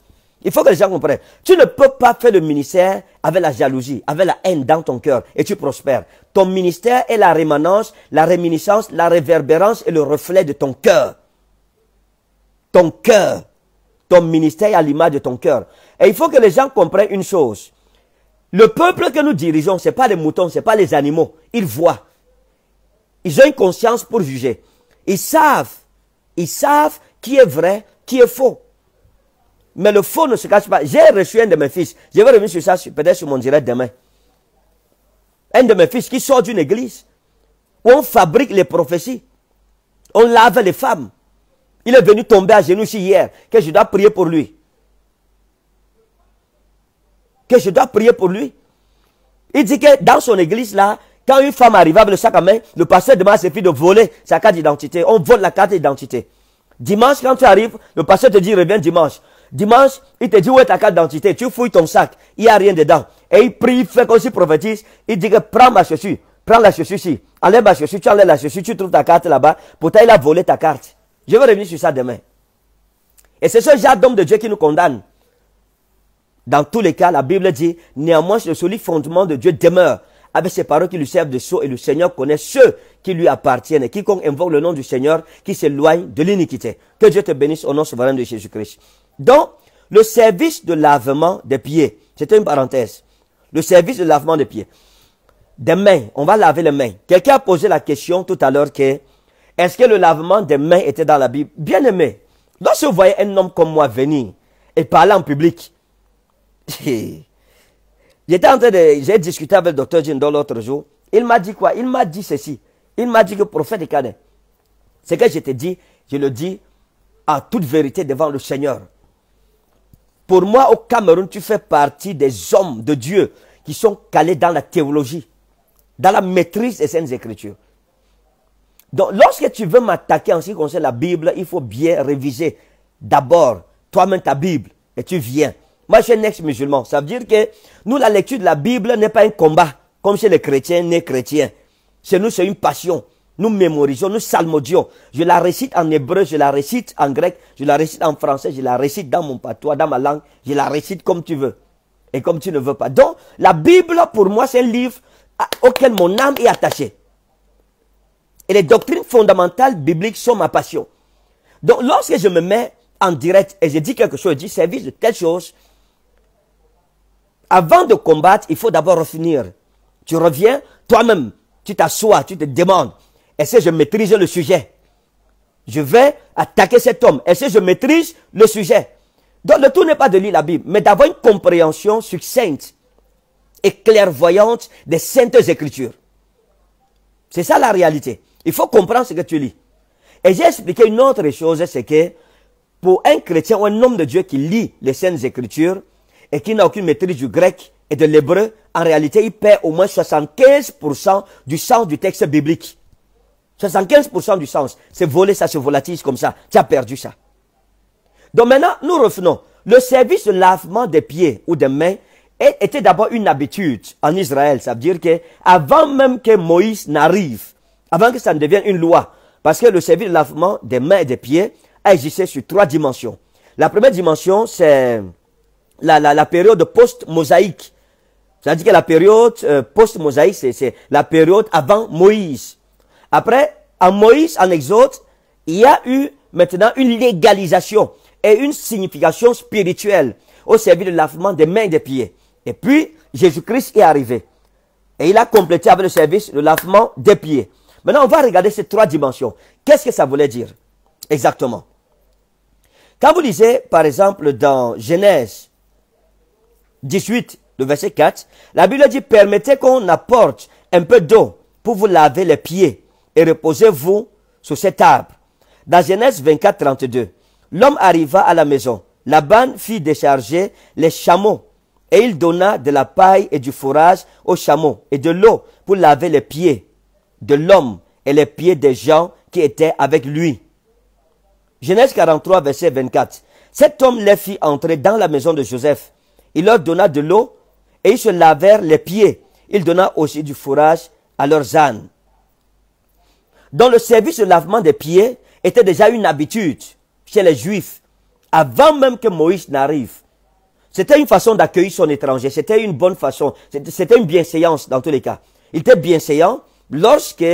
Speaker 1: Il faut que les gens comprennent. Tu ne peux pas faire le ministère avec la jalousie, avec la haine dans ton cœur et tu prospères. Ton ministère est la rémanence, la réminiscence, la réverbérance et le reflet de ton cœur. Ton cœur. Ton ministère est à l'image de ton cœur. Et il faut que les gens comprennent une chose. Le peuple que nous dirigeons, ce n'est pas les moutons, ce n'est pas les animaux. Ils voient. Ils ont une conscience pour juger. Ils savent. Ils savent qui est vrai, qui est faux. Mais le faux ne se cache pas. J'ai reçu un de mes fils. Je vais revenir sur ça, peut-être sur mon direct demain. Un de mes fils qui sort d'une église où on fabrique les prophéties. On lave les femmes. Il est venu tomber à genoux hier, que je dois prier pour lui. Que je dois prier pour lui. Il dit que dans son église là, quand une femme arrive avec le sac à main, le pasteur demande à ses filles de voler sa carte d'identité. On vole la carte d'identité. Dimanche, quand tu arrives, le pasteur te dit, reviens dimanche. Dimanche, il te dit où est ta carte d'identité. Tu fouilles ton sac. Il n'y a rien dedans. Et il prie, il fait comme s'il prophétise. Il dit que prends ma chaussure. Prends la chaussure ici. Allez ma chaussure. Tu enlèves la chaussure. Tu trouves ta carte là-bas. Pourtant, il a volé ta carte. Je vais revenir sur ça demain. Et c'est ce genre d'homme de Dieu qui nous condamne. Dans tous les cas, la Bible dit, néanmoins, le solide fondement de Dieu demeure avec ah ben, ses parents qui lui servent de sceau et le Seigneur connaît ceux qui lui appartiennent. Et quiconque invoque le nom du Seigneur qui s'éloigne de l'iniquité. Que Dieu te bénisse au nom souverain de Jésus-Christ. Donc, le service de lavement des pieds, c'était une parenthèse. Le service de lavement des pieds. Des mains, on va laver les mains. Quelqu'un a posé la question tout à l'heure que est-ce que le lavement des mains était dans la Bible Bien aimé, lorsque vous voyez un homme comme moi venir et parler en public, [LAUGHS] J'étais en train de, j'ai discuté avec le docteur Jindo l'autre jour. Il m'a dit quoi Il m'a dit ceci. Il m'a dit que prophète de Canet, ce que je te dis, je le dis en toute vérité devant le Seigneur. Pour moi, au Cameroun, tu fais partie des hommes de Dieu qui sont calés dans la théologie, dans la maîtrise des saintes écritures. Donc, lorsque tu veux m'attaquer en ce qui concerne la Bible, il faut bien réviser d'abord toi-même ta Bible et tu viens. Moi, je suis un ex-musulman. Ça veut dire que nous, la lecture de la Bible n'est pas un combat, comme chez les chrétiens, n'est chrétiens. Chez nous, c'est une passion. Nous mémorisons, nous salmodions. Je la récite en hébreu, je la récite en grec, je la récite en français, je la récite dans mon patois, dans ma langue. Je la récite comme tu veux et comme tu ne veux pas. Donc, la Bible, pour moi, c'est un livre auquel mon âme est attachée. Et les doctrines fondamentales bibliques sont ma passion. Donc, lorsque je me mets en direct et je dis quelque chose, je dis service de telle chose, avant de combattre, il faut d'abord revenir. Tu reviens toi-même, tu t'assois, tu te demandes, est-ce que je maîtrise le sujet Je vais attaquer cet homme, est-ce que je maîtrise le sujet Donc le tout n'est pas de lire la Bible, mais d'avoir une compréhension succincte et clairvoyante des saintes écritures. C'est ça la réalité. Il faut comprendre ce que tu lis. Et j'ai expliqué une autre chose, c'est que pour un chrétien ou un homme de Dieu qui lit les saintes écritures, et qui n'a aucune maîtrise du grec et de l'hébreu, en réalité, il perd au moins 75% du sens du texte biblique. 75% du sens. C'est volé, ça se volatise comme ça. Tu as perdu ça. Donc maintenant, nous revenons. Le service de lavement des pieds ou des mains était d'abord une habitude en Israël. Ça veut dire que avant même que Moïse n'arrive, avant que ça ne devienne une loi, parce que le service de lavement des mains et des pieds a existé sur trois dimensions. La première dimension, c'est la, la, période post-mosaïque. C'est-à-dire que la période euh, post-mosaïque, c'est la période avant Moïse. Après, en Moïse, en Exode, il y a eu maintenant une légalisation et une signification spirituelle au service de lavement des mains et des pieds. Et puis, Jésus-Christ est arrivé. Et il a complété avec le service le lavement des pieds. Maintenant, on va regarder ces trois dimensions. Qu'est-ce que ça voulait dire exactement Quand vous lisez, par exemple, dans Genèse 18, le verset 4, la Bible dit, permettez qu'on apporte un peu d'eau pour vous laver les pieds et reposez-vous sur cet arbre. Dans Genèse 24, 32, l'homme arriva à la maison. Laban fit décharger les chameaux et il donna de la paille et du fourrage aux chameaux et de l'eau pour laver les pieds de l'homme et les pieds des gens qui étaient avec lui. Genèse 43, verset 24. Cet homme les fit entrer dans la maison de Joseph il leur donna de l'eau et ils se lavèrent les pieds. Il donna aussi du fourrage à leurs ânes. Dans le service de lavement des pieds était déjà une habitude chez les Juifs, avant même que Moïse n'arrive. C'était une façon d'accueillir son étranger, c'était une bonne façon, c'était une bienséance dans tous les cas. Il était bienséant lorsque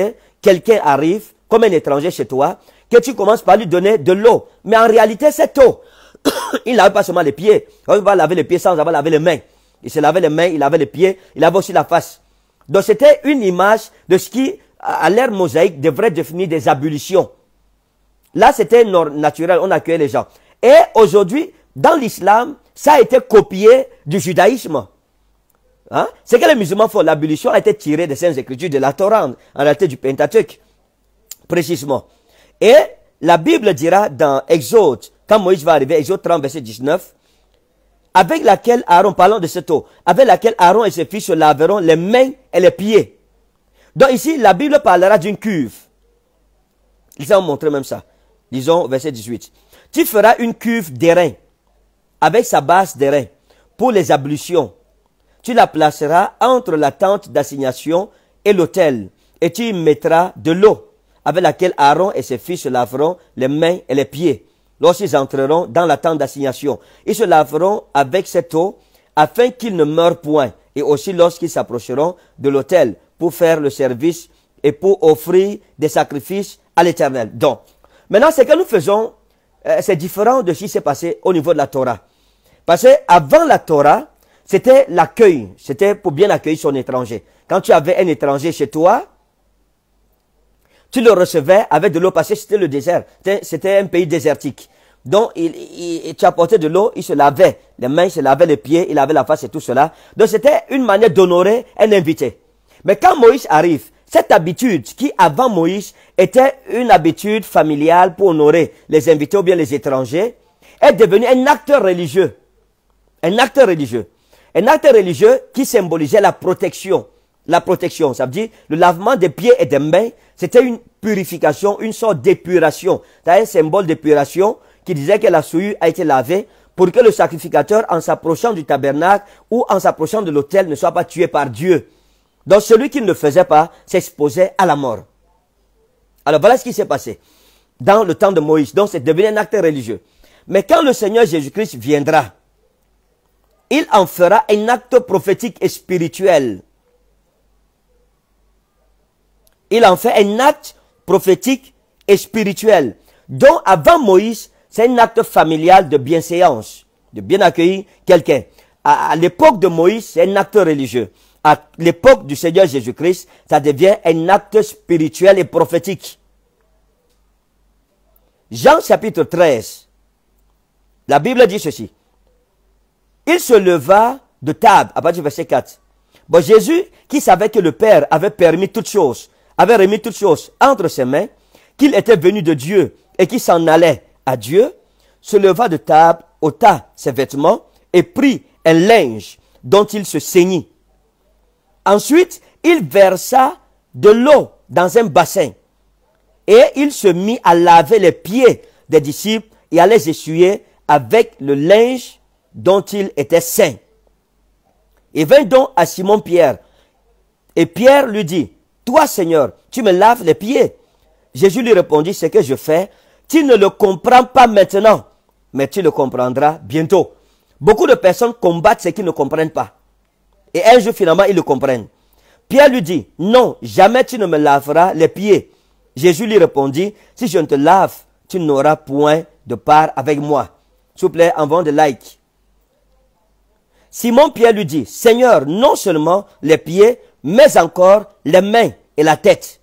Speaker 1: quelqu'un arrive comme un étranger chez toi, que tu commences par lui donner de l'eau. Mais en réalité, cette eau, [COUGHS] il n'avait pas seulement les pieds. On va laver les pieds sans avoir lavé les mains. Il se lavait les mains, il avait les pieds, il avait aussi la face. Donc c'était une image de ce qui, à l'ère mosaïque, devrait définir des ablutions. Là, c'était naturel, on accueillait les gens. Et aujourd'hui, dans l'islam, ça a été copié du judaïsme. Hein? C'est que les musulmans font. L'abolition a été tirée des saintes écritures de la Torah, en réalité du Pentateuch, précisément. Et la Bible dira dans Exode quand Moïse va arriver, Exode 30, verset 19, avec laquelle Aaron, parlons de cette eau, avec laquelle Aaron et ses fils se laveront les mains et les pieds. Donc ici, la Bible parlera d'une cuve. Ils ont montré même ça. Disons, verset 18. Tu feras une cuve d'airain, avec sa base d'airain, pour les ablutions. Tu la placeras entre la tente d'assignation et l'autel, et tu y mettras de l'eau, avec laquelle Aaron et ses fils se laveront les mains et les pieds lorsqu'ils entreront dans la tente d'assignation. Ils se laveront avec cette eau afin qu'ils ne meurent point et aussi lorsqu'ils s'approcheront de l'autel pour faire le service et pour offrir des sacrifices à l'éternel. Donc, maintenant, ce que nous faisons, euh, c'est différent de ce qui s'est passé au niveau de la Torah. Parce que avant la Torah, c'était l'accueil, c'était pour bien accueillir son étranger. Quand tu avais un étranger chez toi, tu le recevais avec de l'eau parce que c'était le désert. C'était un pays désertique. Donc, il, il, tu apportais de l'eau, il se lavait les mains, il se lavait les pieds, il avait la face et tout cela. Donc, c'était une manière d'honorer un invité. Mais quand Moïse arrive, cette habitude qui, avant Moïse, était une habitude familiale pour honorer les invités ou bien les étrangers, est devenue un acte religieux. Un acteur religieux. Un acteur religieux qui symbolisait la protection, la protection. Ça veut dire le lavement des pieds et des mains, c'était une purification, une sorte d'épuration. C'est un symbole d'épuration qui disait que la souillure a été lavée pour que le sacrificateur, en s'approchant du tabernacle ou en s'approchant de l'autel, ne soit pas tué par Dieu. Donc celui qui ne le faisait pas s'exposait à la mort. Alors voilà ce qui s'est passé dans le temps de Moïse. Donc c'est devenu un acte religieux. Mais quand le Seigneur Jésus-Christ viendra, il en fera un acte prophétique et spirituel il en fait un acte prophétique et spirituel. Donc, avant Moïse, c'est un acte familial de bienséance, de bien accueillir quelqu'un. À, l'époque de Moïse, c'est un acte religieux. À l'époque du Seigneur Jésus-Christ, ça devient un acte spirituel et prophétique. Jean chapitre 13, la Bible dit ceci. Il se leva de table, à partir du verset 4. Bon, Jésus, qui savait que le Père avait permis toutes choses, avait remis toutes choses entre ses mains, qu'il était venu de Dieu et qu'il s'en allait à Dieu, se leva de table, ôta ses vêtements et prit un linge dont il se saignit. Ensuite, il versa de l'eau dans un bassin et il se mit à laver les pieds des disciples et à les essuyer avec le linge dont il était saint. Et vint donc à Simon Pierre et Pierre lui dit, toi, Seigneur, tu me laves les pieds. Jésus lui répondit, ce que je fais, tu ne le comprends pas maintenant, mais tu le comprendras bientôt. Beaucoup de personnes combattent ce qu'ils ne comprennent pas. Et un jour, finalement, ils le comprennent. Pierre lui dit, non, jamais tu ne me laveras les pieds. Jésus lui répondit, si je ne te lave, tu n'auras point de part avec moi. S'il vous plaît, envoie des likes. Simon Pierre lui dit, Seigneur, non seulement les pieds, mais encore les mains et la tête.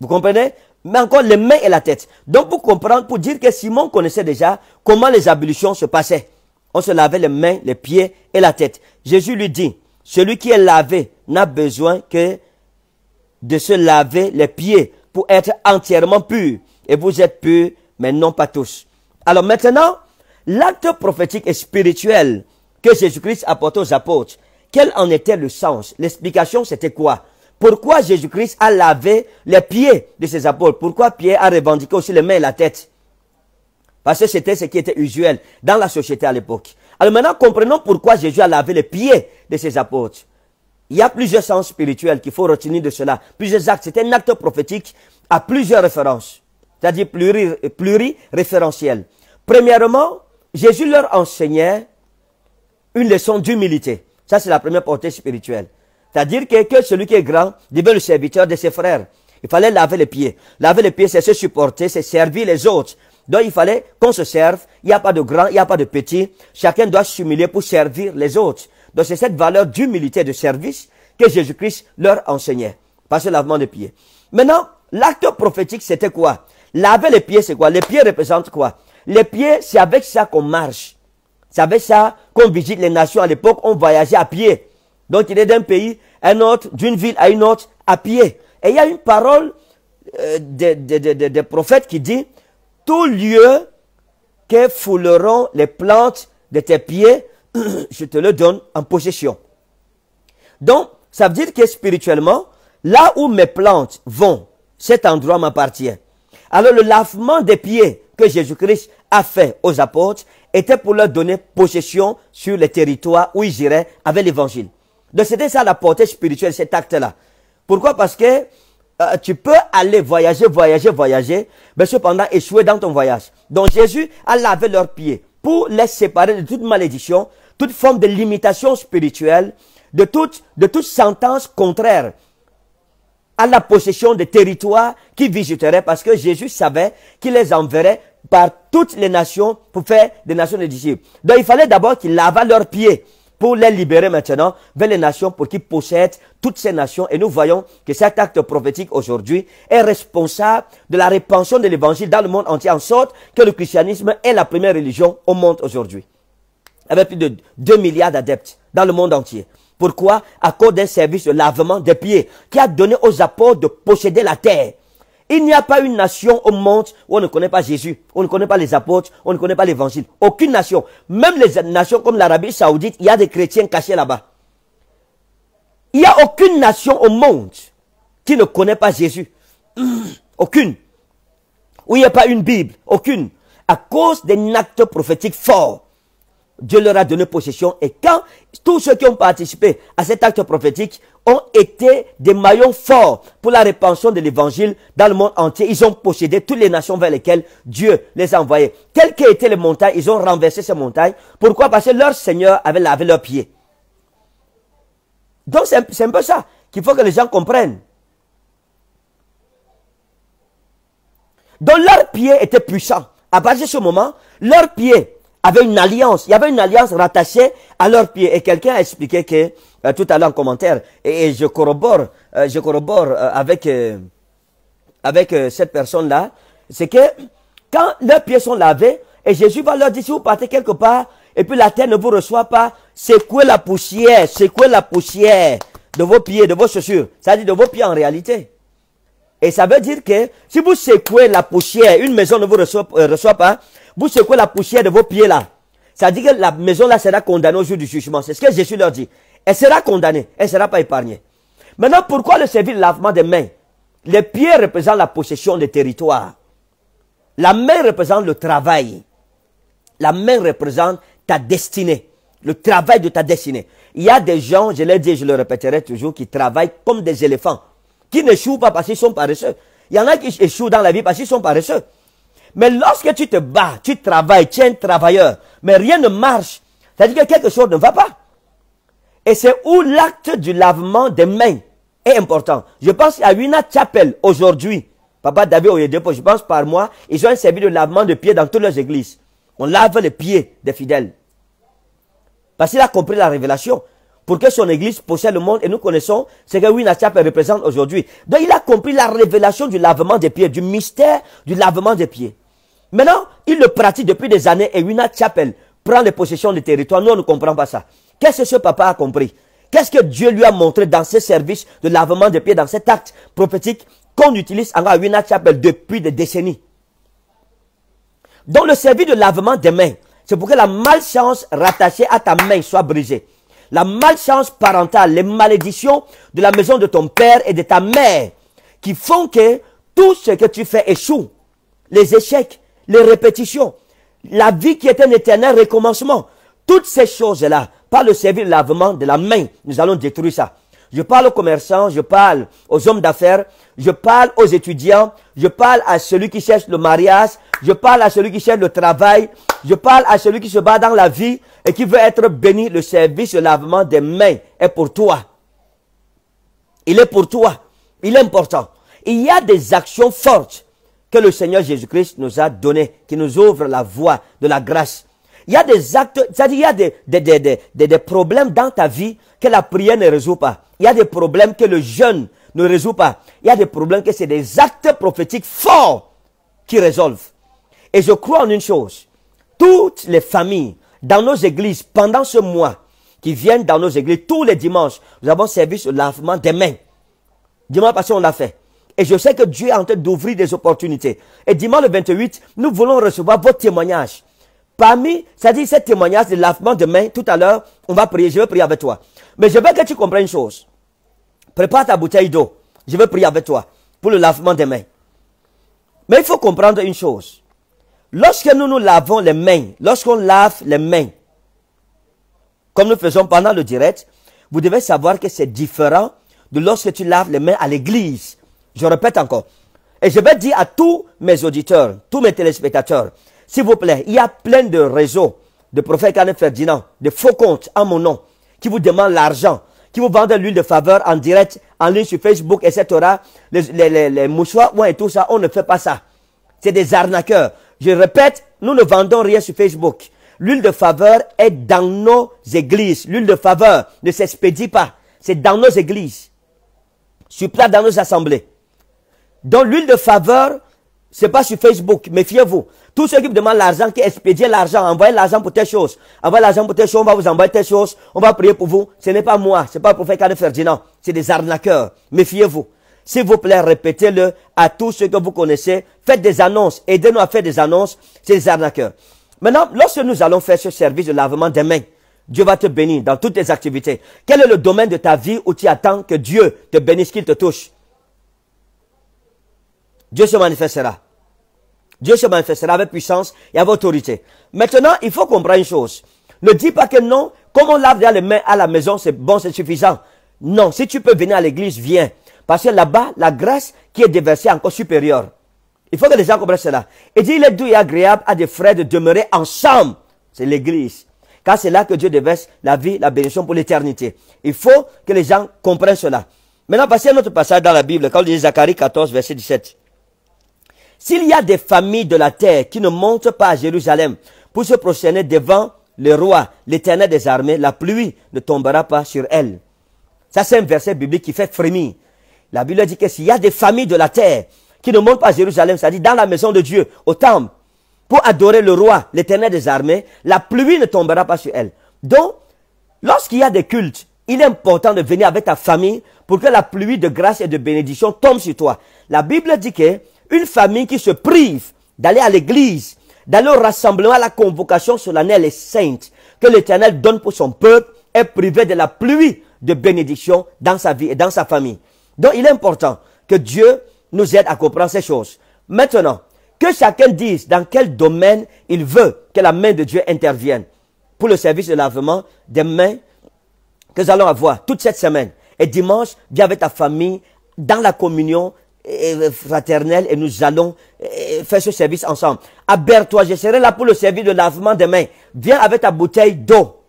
Speaker 1: Vous comprenez Mais encore les mains et la tête. Donc pour comprendre, pour dire que Simon connaissait déjà comment les ablutions se passaient. On se lavait les mains, les pieds et la tête. Jésus lui dit, celui qui est lavé n'a besoin que de se laver les pieds pour être entièrement pur. Et vous êtes pur, mais non pas tous. Alors maintenant, l'acte prophétique et spirituel que Jésus-Christ apporte aux apôtres quel en était le sens L'explication, c'était quoi Pourquoi Jésus-Christ a lavé les pieds de ses apôtres Pourquoi Pierre a revendiqué aussi les mains et la tête Parce que c'était ce qui était usuel dans la société à l'époque. Alors maintenant, comprenons pourquoi Jésus a lavé les pieds de ses apôtres. Il y a plusieurs sens spirituels qu'il faut retenir de cela. Plusieurs actes. C'était un acte prophétique à plusieurs références. C'est-à-dire pluriréférentiel. Pluri Premièrement, Jésus leur enseignait une leçon d'humilité. Ça, c'est la première portée spirituelle. C'est-à-dire que, celui qui est grand devient le serviteur de ses frères. Il fallait laver les pieds. Laver les pieds, c'est se supporter, c'est servir les autres. Donc, il fallait qu'on se serve. Il n'y a pas de grand, il n'y a pas de petit. Chacun doit s'humilier pour servir les autres. Donc, c'est cette valeur d'humilité, de service que Jésus-Christ leur enseignait par ce lavement des pieds. Maintenant, l'acte prophétique, c'était quoi Laver les pieds, c'est quoi Les pieds représentent quoi Les pieds, c'est avec ça qu'on marche. C'est avec ça qu'on visite les nations à l'époque, on voyageait à pied. Donc il est d'un pays à un autre, d'une ville à une autre, à pied. Et il y a une parole euh, des prophètes qui dit, tout lieu que fouleront les plantes de tes pieds, [CLEARS THROAT] je te le donne en possession. Donc, ça veut dire que spirituellement, là où mes plantes vont, cet endroit m'appartient. Alors le lavement des pieds que Jésus-Christ a fait aux apôtres était pour leur donner possession sur les territoires où ils iraient avec l'évangile. Donc c'était ça la portée spirituelle, cet acte-là. Pourquoi Parce que euh, tu peux aller voyager, voyager, voyager, mais cependant échouer dans ton voyage. Donc Jésus a lavé leurs pieds pour les séparer de toute malédiction, toute forme de limitation spirituelle, de toute, de toute sentence contraire à la possession des territoires qu'ils visiteraient parce que Jésus savait qu'il les enverrait par toutes les nations pour faire des nations de disciples. Donc il fallait d'abord qu'ils lavent leurs pieds pour les libérer maintenant vers les nations pour qu'ils possèdent toutes ces nations. Et nous voyons que cet acte prophétique aujourd'hui est responsable de la répansion de l'évangile dans le monde entier, en sorte que le christianisme est la première religion au monde aujourd'hui. Avec plus de 2 milliards d'adeptes dans le monde entier. Pourquoi À cause d'un service de lavement des pieds qui a donné aux apôtres de posséder la terre il n'y a pas une nation au monde où on ne connaît pas Jésus, on ne connaît pas les apôtres, on ne connaît pas l'évangile. Aucune nation. Même les nations comme l'Arabie Saoudite, il y a des chrétiens cachés là-bas. Il n'y a aucune nation au monde qui ne connaît pas Jésus. [CLEARS THROAT] aucune. Où il n'y a pas une Bible. Aucune. À cause d'un acte prophétique fort. Dieu leur a donné possession. Et quand tous ceux qui ont participé à cet acte prophétique ont été des maillons forts pour la répansion de l'évangile dans le monde entier, ils ont possédé toutes les nations vers lesquelles Dieu les a envoyés. Quelles qu'étaient les montagnes, ils ont renversé ces montagnes. Pourquoi Parce que leur Seigneur avait lavé leurs pieds. Donc c'est un peu ça qu'il faut que les gens comprennent. Donc leurs pieds étaient puissants. À partir de ce moment, leurs pieds avait une alliance. Il y avait une alliance rattachée à leurs pieds. Et quelqu'un a expliqué que, euh, tout à l'heure en commentaire, et, je corrobore, euh, je corrobore euh, avec, avec cette personne-là, c'est que quand leurs pieds sont lavés, et Jésus va leur dire, si vous partez quelque part, et puis la terre ne vous reçoit pas, secouez la poussière, secouez la poussière de vos pieds, de vos chaussures. C'est-à-dire de vos pieds en réalité. Et ça veut dire que si vous secouez la poussière, une maison ne vous reçoit pas, vous secouez la poussière de vos pieds là. Ça dit que la maison là sera condamnée au jour du jugement. C'est ce que Jésus leur dit. Elle sera condamnée, elle ne sera pas épargnée. Maintenant, pourquoi le service de lavement des mains Les pieds représentent la possession des territoires. La main représente le travail. La main représente ta destinée, le travail de ta destinée. Il y a des gens, je l'ai dit, je le répéterai toujours, qui travaillent comme des éléphants, qui n'échouent pas parce qu'ils sont paresseux. Il y en a qui échouent dans la vie parce qu'ils sont paresseux. Mais lorsque tu te bats, tu travailles, tu es un travailleur, mais rien ne marche, c'est-à-dire que quelque chose ne va pas. Et c'est où l'acte du lavement des mains est important. Je pense à Wina Chapel aujourd'hui. Papa David Oyedepo, je pense par moi, ils ont un service de lavement de pieds dans toutes leurs églises. On lave les pieds des fidèles. Parce qu'il a compris la révélation. Pour que son église possède le monde, et nous connaissons ce que Wina Chapel représente aujourd'hui. Donc il a compris la révélation du lavement des pieds, du mystère du lavement des pieds. Maintenant, il le pratique depuis des années et Wina Chapel prend les possessions du territoire. Nous, on ne comprend pas ça. Qu'est-ce que ce papa a compris Qu'est-ce que Dieu lui a montré dans ce service de lavement des pieds, dans cet acte prophétique qu'on utilise à Wina Chapel depuis des décennies Dans le service de lavement des mains, c'est pour que la malchance rattachée à ta main soit brisée. La malchance parentale, les malédictions de la maison de ton père et de ta mère qui font que tout ce que tu fais échoue. Les échecs, les répétitions, la vie qui est un éternel recommencement. Toutes ces choses-là, par le service lavement de la main, nous allons détruire ça. Je parle aux commerçants, je parle aux hommes d'affaires, je parle aux étudiants, je parle à celui qui cherche le mariage, je parle à celui qui cherche le travail, je parle à celui qui se bat dans la vie et qui veut être béni. Le service, de lavement des mains est pour toi. Il est pour toi. Il est important. Il y a des actions fortes que le Seigneur Jésus-Christ nous a donné, qui nous ouvre la voie de la grâce. Il y a des actes, c'est-à-dire il y a des, des, problèmes dans ta vie que la prière ne résout pas. Il y a des problèmes que le jeûne ne résout pas. Il y a des problèmes que c'est des actes prophétiques forts qui résolvent. Et je crois en une chose. Toutes les familles dans nos églises pendant ce mois qui viennent dans nos églises tous les dimanches, nous avons servi ce lavement des mains. Dimanche passé, on l'a fait. Et je sais que Dieu est en train d'ouvrir des opportunités. Et dimanche le 28, nous voulons recevoir vos témoignages. Parmi, c'est-à-dire ces témoignages de lavement de main, tout à l'heure, on va prier, je vais prier avec toi. Mais je veux que tu comprennes une chose. Prépare ta bouteille d'eau. Je vais prier avec toi pour le lavement des mains. Mais il faut comprendre une chose. Lorsque nous nous lavons les mains, lorsqu'on lave les mains, comme nous faisons pendant le direct, vous devez savoir que c'est différent de lorsque tu laves les mains à l'église je répète encore. Et je vais dire à tous mes auditeurs, tous mes téléspectateurs, s'il vous plaît, il y a plein de réseaux de prophètes Canet Ferdinand, de faux comptes en mon nom, qui vous demandent l'argent, qui vous vendent l'huile de faveur en direct, en ligne sur Facebook, etc. Les, les mouchoirs ouais, et tout ça, on ne fait pas ça. C'est des arnaqueurs. Je répète, nous ne vendons rien sur Facebook. L'huile de faveur est dans nos églises. L'huile de faveur ne s'expédie pas. C'est dans nos églises. Sur dans nos assemblées. Donc l'huile de faveur, c'est pas sur Facebook, méfiez-vous. Tous ceux qui vous demandent l'argent, qui expédient l'argent, envoyez l'argent pour telle chose, envoyez l'argent pour telle chose, on va vous envoyer telle chose, on va prier pour vous. Ce n'est pas moi, c'est pas le prophète Carré Ferdinand, c'est des arnaqueurs. Méfiez-vous. S'il vous plaît, répétez-le à tous ceux que vous connaissez. Faites des annonces, aidez-nous à faire des annonces, c'est des arnaqueurs. Maintenant, lorsque nous allons faire ce service de lavement des mains, Dieu va te bénir dans toutes tes activités. Quel est le domaine de ta vie où tu attends que Dieu te bénisse, qu'il te touche Dieu se manifestera. Dieu se manifestera avec puissance et avec autorité. Maintenant, il faut comprendre une chose. Ne dis pas que non, comme on lave les mains à la maison, c'est bon, c'est suffisant. Non, si tu peux venir à l'église, viens. Parce que là-bas, la grâce qui est déversée est encore supérieure. Il faut que les gens comprennent cela. Et dit, il est doux et agréable à des frères de demeurer ensemble. C'est l'église. Car c'est là que Dieu déverse la vie, la bénédiction pour l'éternité. Il faut que les gens comprennent cela. Maintenant, passons à notre passage dans la Bible, quand on dit Zacharie 14, verset 17. S'il y a des familles de la terre qui ne montent pas à Jérusalem pour se prosterner devant le roi, l'éternel des armées, la pluie ne tombera pas sur elles. Ça, c'est un verset biblique qui fait frémir. La Bible dit que s'il y a des familles de la terre qui ne montent pas à Jérusalem, c'est-à-dire dans la maison de Dieu, au temple, pour adorer le roi, l'éternel des armées, la pluie ne tombera pas sur elles. Donc, lorsqu'il y a des cultes, il est important de venir avec ta famille pour que la pluie de grâce et de bénédiction tombe sur toi. La Bible dit que une famille qui se prive d'aller à l'église, d'aller au rassemblement, à la convocation solennelle et sainte que l'Éternel donne pour son peuple, est privée de la pluie de bénédiction dans sa vie et dans sa famille. Donc il est important que Dieu nous aide à comprendre ces choses. Maintenant, que chacun dise dans quel domaine il veut que la main de Dieu intervienne pour le service de lavement des mains que nous allons avoir toute cette semaine. Et dimanche, viens avec ta famille dans la communion, fraternel et nous allons faire ce service ensemble. Abère-toi, je serai là pour le service de lavement des mains. Viens avec ta bouteille d'eau.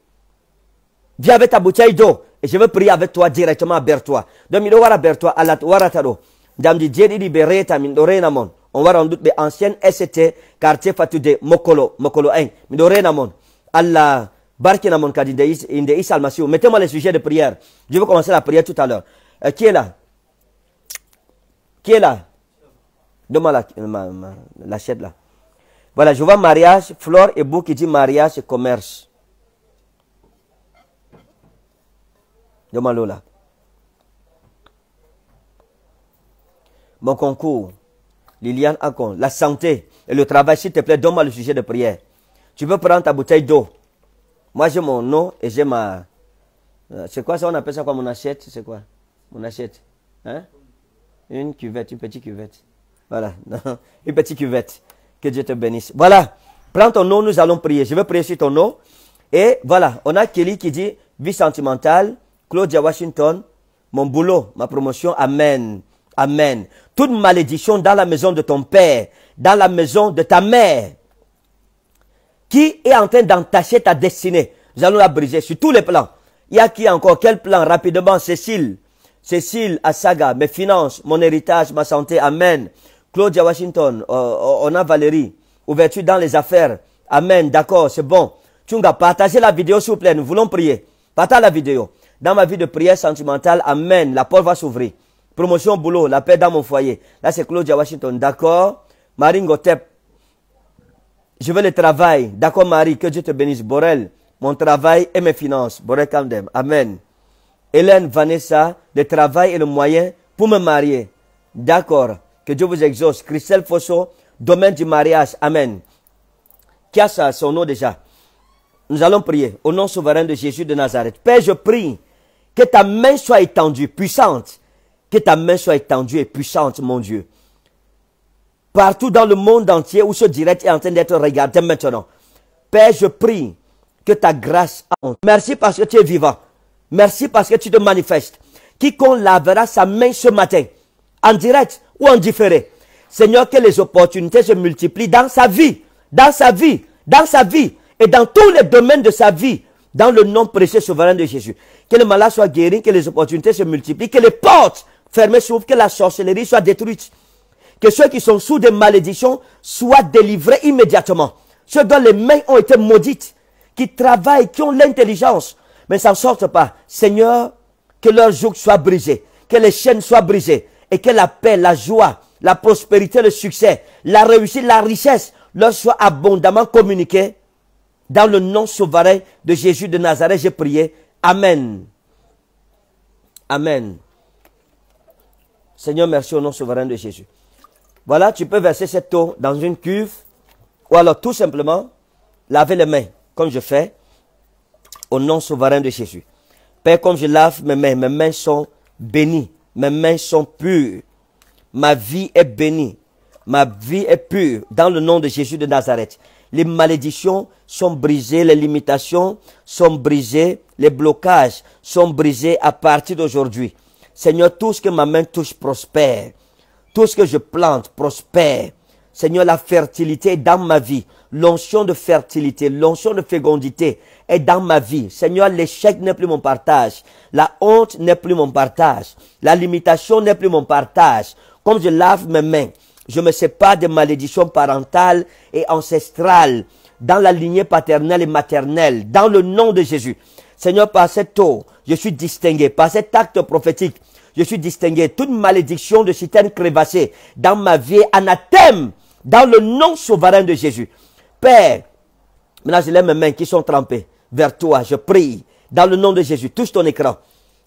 Speaker 1: Viens avec ta bouteille d'eau. Et je veux prier avec toi directement, à toi Donc, il wara abère-toi, alat Dame de Dieu, libereta min dorenamon. On va en doute, ancienne ST, quartier fatude, Mokolo, Mokolo 1. Min dorenamon. Allah, namon Mettez-moi le sujet de prière. Je veux commencer la prière tout à l'heure. Euh, qui est là? Qui est là Donne-moi la, là. Voilà, je vois mariage, flore et beau qui dit mariage et commerce. Donne-moi l'eau là. Mon concours, Liliane Akon. la santé et le travail, s'il te plaît, donne-moi le sujet de prière. Tu peux prendre ta bouteille d'eau. Moi, j'ai mon nom et j'ai ma. Euh, c'est quoi ça On appelle ça quoi Mon achète C'est quoi Mon achète Hein une cuvette, une petite cuvette. Voilà, [LAUGHS] une petite cuvette. Que Dieu te bénisse. Voilà, prends ton nom, nous allons prier. Je veux prier sur ton nom. Et voilà, on a Kelly qui dit vie sentimentale, Claudia Washington, mon boulot, ma promotion, Amen. Amen. Toute malédiction dans la maison de ton père, dans la maison de ta mère, qui est en train d'entacher ta destinée, nous allons la briser sur tous les plans. Il y a qui encore Quel plan Rapidement, Cécile. Cécile Asaga, mes finances, mon héritage, ma santé, Amen. Claudia Washington, euh, euh, on a Valérie, ouverture dans les affaires, Amen, d'accord, c'est bon. Tchunga, partagez la vidéo s'il vous plaît, nous voulons prier. partage la vidéo. Dans ma vie de prière sentimentale, Amen, la porte va s'ouvrir. Promotion boulot, la paix dans mon foyer. Là, c'est Claudia Washington, d'accord. Marine Gotep, je veux le travail. D'accord, Marie, que Dieu te bénisse. Borel, mon travail et mes finances. Borel Kandem, Amen. Hélène Vanessa, le travail et le moyen pour me marier. D'accord. Que Dieu vous exauce. Christelle Fosso, domaine du mariage. Amen. Qui a ça, son nom déjà? Nous allons prier au nom souverain de Jésus de Nazareth. Père, je prie que ta main soit étendue, puissante. Que ta main soit étendue et puissante, mon Dieu. Partout dans le monde entier où ce direct est en train d'être regardé maintenant. Père, je prie que ta grâce entre. Merci parce que tu es vivant. Merci parce que tu te manifestes. Quiconque lavera sa main ce matin, en direct ou en différé, Seigneur, que les opportunités se multiplient dans sa vie, dans sa vie, dans sa vie et dans tous les domaines de sa vie, dans le nom précieux souverain de Jésus. Que le malade soit guéri, que les opportunités se multiplient, que les portes fermées s'ouvrent, que la sorcellerie soit détruite. Que ceux qui sont sous des malédictions soient délivrés immédiatement. Ceux dont les mains ont été maudites, qui travaillent, qui ont l'intelligence, mais ça ne sorte pas. Seigneur, que leur joug soit brisé, que les chaînes soient brisées, et que la paix, la joie, la prospérité, le succès, la réussite, la richesse leur soient abondamment communiquées. Dans le nom souverain de Jésus de Nazareth, j'ai prié. Amen. Amen. Seigneur, merci au nom souverain de Jésus. Voilà, tu peux verser cette eau dans une cuve ou alors tout simplement laver les mains comme je fais au nom souverain de Jésus. Père, comme je lave mes mains, mes mains sont bénies, mes mains sont pures. Ma vie est bénie, ma vie est pure dans le nom de Jésus de Nazareth. Les malédictions sont brisées, les limitations sont brisées, les blocages sont brisés à partir d'aujourd'hui. Seigneur, tout ce que ma main touche prospère. Tout ce que je plante prospère. Seigneur, la fertilité dans ma vie l'onction de fertilité, l'onction de fécondité est dans ma vie. Seigneur, l'échec n'est plus mon partage. La honte n'est plus mon partage. La limitation n'est plus mon partage. Comme je lave mes mains, je me sépare des malédictions parentales et ancestrales dans la lignée paternelle et maternelle, dans le nom de Jésus. Seigneur, par cette eau, je suis distingué. Par cet acte prophétique, je suis distingué. Toute malédiction de citernes crevassée dans ma vie, anathème, dans le nom souverain de Jésus. Père, maintenant je lève mes mains qui sont trempées vers toi. Je prie dans le nom de Jésus. Touche ton écran.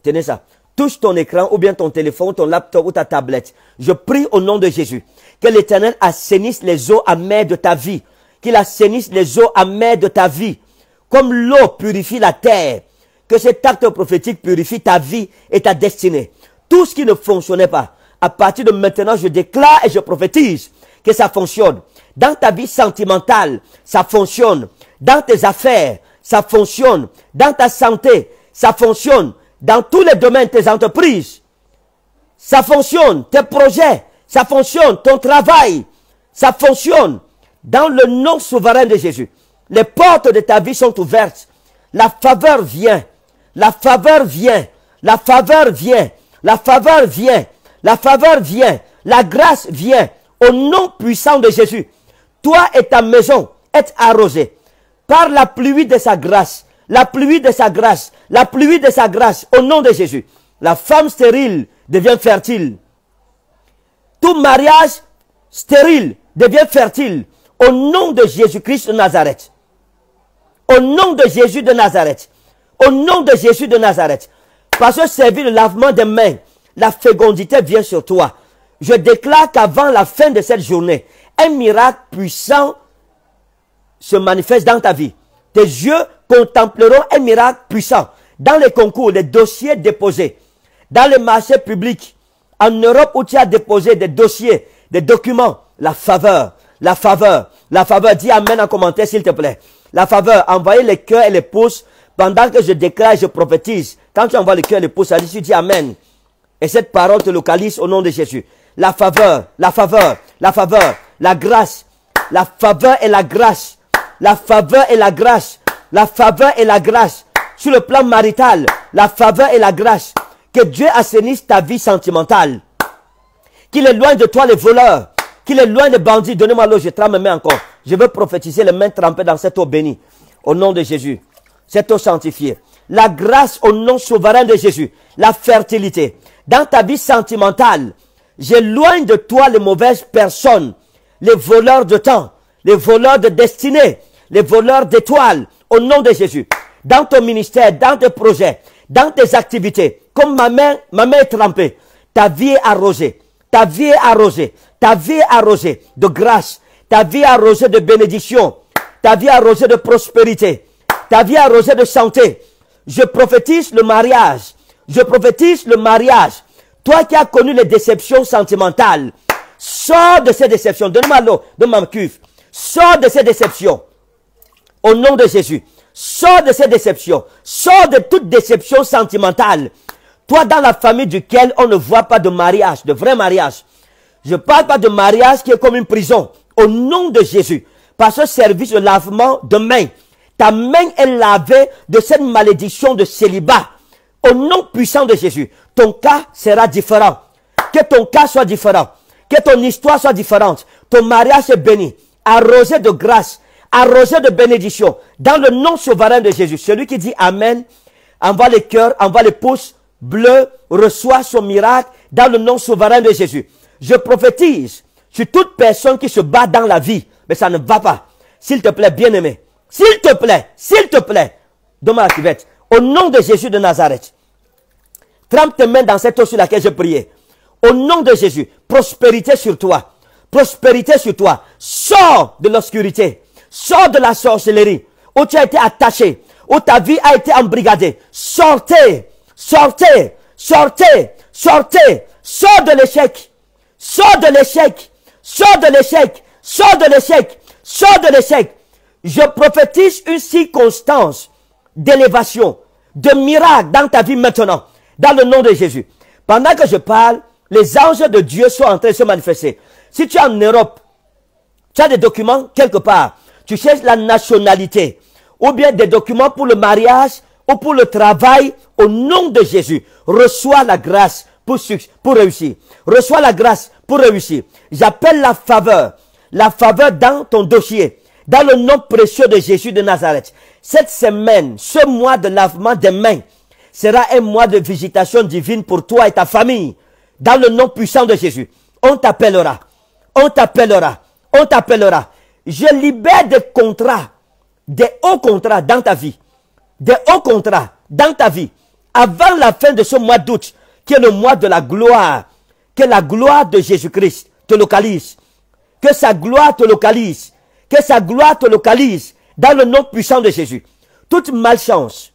Speaker 1: Tenez ça. Touche ton écran ou bien ton téléphone, ton laptop ou ta tablette. Je prie au nom de Jésus que l'Éternel assainisse les eaux amères de ta vie. Qu'il assainisse les eaux amères de ta vie. Comme l'eau purifie la terre. Que cet acte prophétique purifie ta vie et ta destinée. Tout ce qui ne fonctionnait pas, à partir de maintenant, je déclare et je prophétise que ça fonctionne. Dans ta vie sentimentale, ça fonctionne. Dans tes affaires, ça fonctionne. Dans ta santé, ça fonctionne. Dans tous les domaines, tes entreprises, ça fonctionne. Tes projets, ça fonctionne. Ton travail, ça fonctionne. Dans le nom souverain de Jésus, les portes de ta vie sont ouvertes. La faveur vient. La faveur vient. La faveur vient. La faveur vient. La faveur vient. La grâce vient. Au nom puissant de Jésus. Toi et ta maison êtes arrosée par la pluie de sa grâce, la pluie de sa grâce, la pluie de sa grâce, au nom de Jésus. La femme stérile devient fertile. Tout mariage stérile devient fertile au nom de Jésus-Christ de Nazareth. Au nom de Jésus de Nazareth. Au nom de Jésus de Nazareth. Parce que servir le lavement des mains, la fécondité vient sur toi. Je déclare qu'avant la fin de cette journée, un miracle puissant se manifeste dans ta vie. Tes yeux contempleront un miracle puissant dans les concours, les dossiers déposés, dans les marchés publics, en Europe où tu as déposé des dossiers, des documents, la faveur, la faveur, la faveur. Dis Amen en commentaire, s'il te plaît. La faveur, envoyez les cœurs et les pouces pendant que je déclare, je prophétise. Quand tu envoies les cœurs et les pouces à tu dis Amen. Et cette parole te localise au nom de Jésus. La faveur, la faveur, la faveur, la grâce, la faveur et la grâce, la faveur et la grâce, la faveur et la grâce. Sur le plan marital, la faveur et la grâce. Que Dieu assainisse ta vie sentimentale. Qu'il éloigne de toi les voleurs. Qu'il éloigne les bandits. Donnez-moi l'eau, je trempe mes mains encore. Je veux prophétiser les mains trempées dans cette eau bénie. Au nom de Jésus. Cette eau sanctifiée. La grâce au nom souverain de Jésus. La fertilité. Dans ta vie sentimentale, j'éloigne de toi les mauvaises personnes les voleurs de temps, les voleurs de destinée, les voleurs d'étoiles, au nom de Jésus. Dans ton ministère, dans tes projets, dans tes activités, comme ma main, ma main est trempée, ta vie est arrosée, ta vie est arrosée, ta vie est arrosée de grâce, ta vie est arrosée de bénédiction, ta vie est arrosée de prospérité, ta vie est arrosée de santé. Je prophétise le mariage, je prophétise le mariage. Toi qui as connu les déceptions sentimentales, Sors de ces déceptions. Donne-moi l'eau de ma cuve. Sors de ces déceptions. Au nom de Jésus. Sors de ces déceptions. Sors de toute déception sentimentale. Toi, dans la famille duquel on ne voit pas de mariage, de vrai mariage. Je parle pas de mariage qui est comme une prison. Au nom de Jésus. Par ce service de lavement de main. Ta main est lavée de cette malédiction de célibat. Au nom puissant de Jésus. Ton cas sera différent. Que ton cas soit différent que ton histoire soit différente. Ton mariage est béni, arrosé de grâce, arrosé de bénédiction. Dans le nom souverain de Jésus, celui qui dit Amen, envoie les cœurs, envoie les pouces bleus, reçoit son miracle dans le nom souverain de Jésus. Je prophétise sur toute personne qui se bat dans la vie, mais ça ne va pas. S'il te plaît, bien-aimé, s'il te plaît, s'il te plaît, donne-moi la cuvette. Au nom de Jésus de Nazareth, trempe tes mains dans cette eau sur laquelle je priais. Au nom de Jésus, prospérité sur toi. Prospérité sur toi. Sors de l'obscurité. Sors de la sorcellerie où tu as été attaché, où ta vie a été embrigadée. Sortez, sortez, sortez, sortez. Sors de l'échec. Sors de l'échec. Sors de l'échec. Sors de l'échec. Sors de l'échec. Je prophétise une circonstance d'élévation, de miracle dans ta vie maintenant, dans le nom de Jésus. Pendant que je parle, les anges de Dieu sont en train de se manifester. Si tu es en Europe, tu as des documents quelque part, tu cherches la nationalité, ou bien des documents pour le mariage, ou pour le travail, au nom de Jésus, reçois la grâce pour, réussir. Reçois la grâce pour réussir. J'appelle la faveur, la faveur dans ton dossier, dans le nom précieux de Jésus de Nazareth. Cette semaine, ce mois de lavement des mains, sera un mois de visitation divine pour toi et ta famille. Dans le nom puissant de Jésus, on t'appellera. On t'appellera. On t'appellera. Je libère des contrats, des hauts contrats dans ta vie. Des hauts contrats dans ta vie. Avant la fin de ce mois d'août, qui est le mois de la gloire, que la gloire de Jésus-Christ te localise. Que sa gloire te localise. Que sa gloire te localise dans le nom puissant de Jésus. Toute malchance,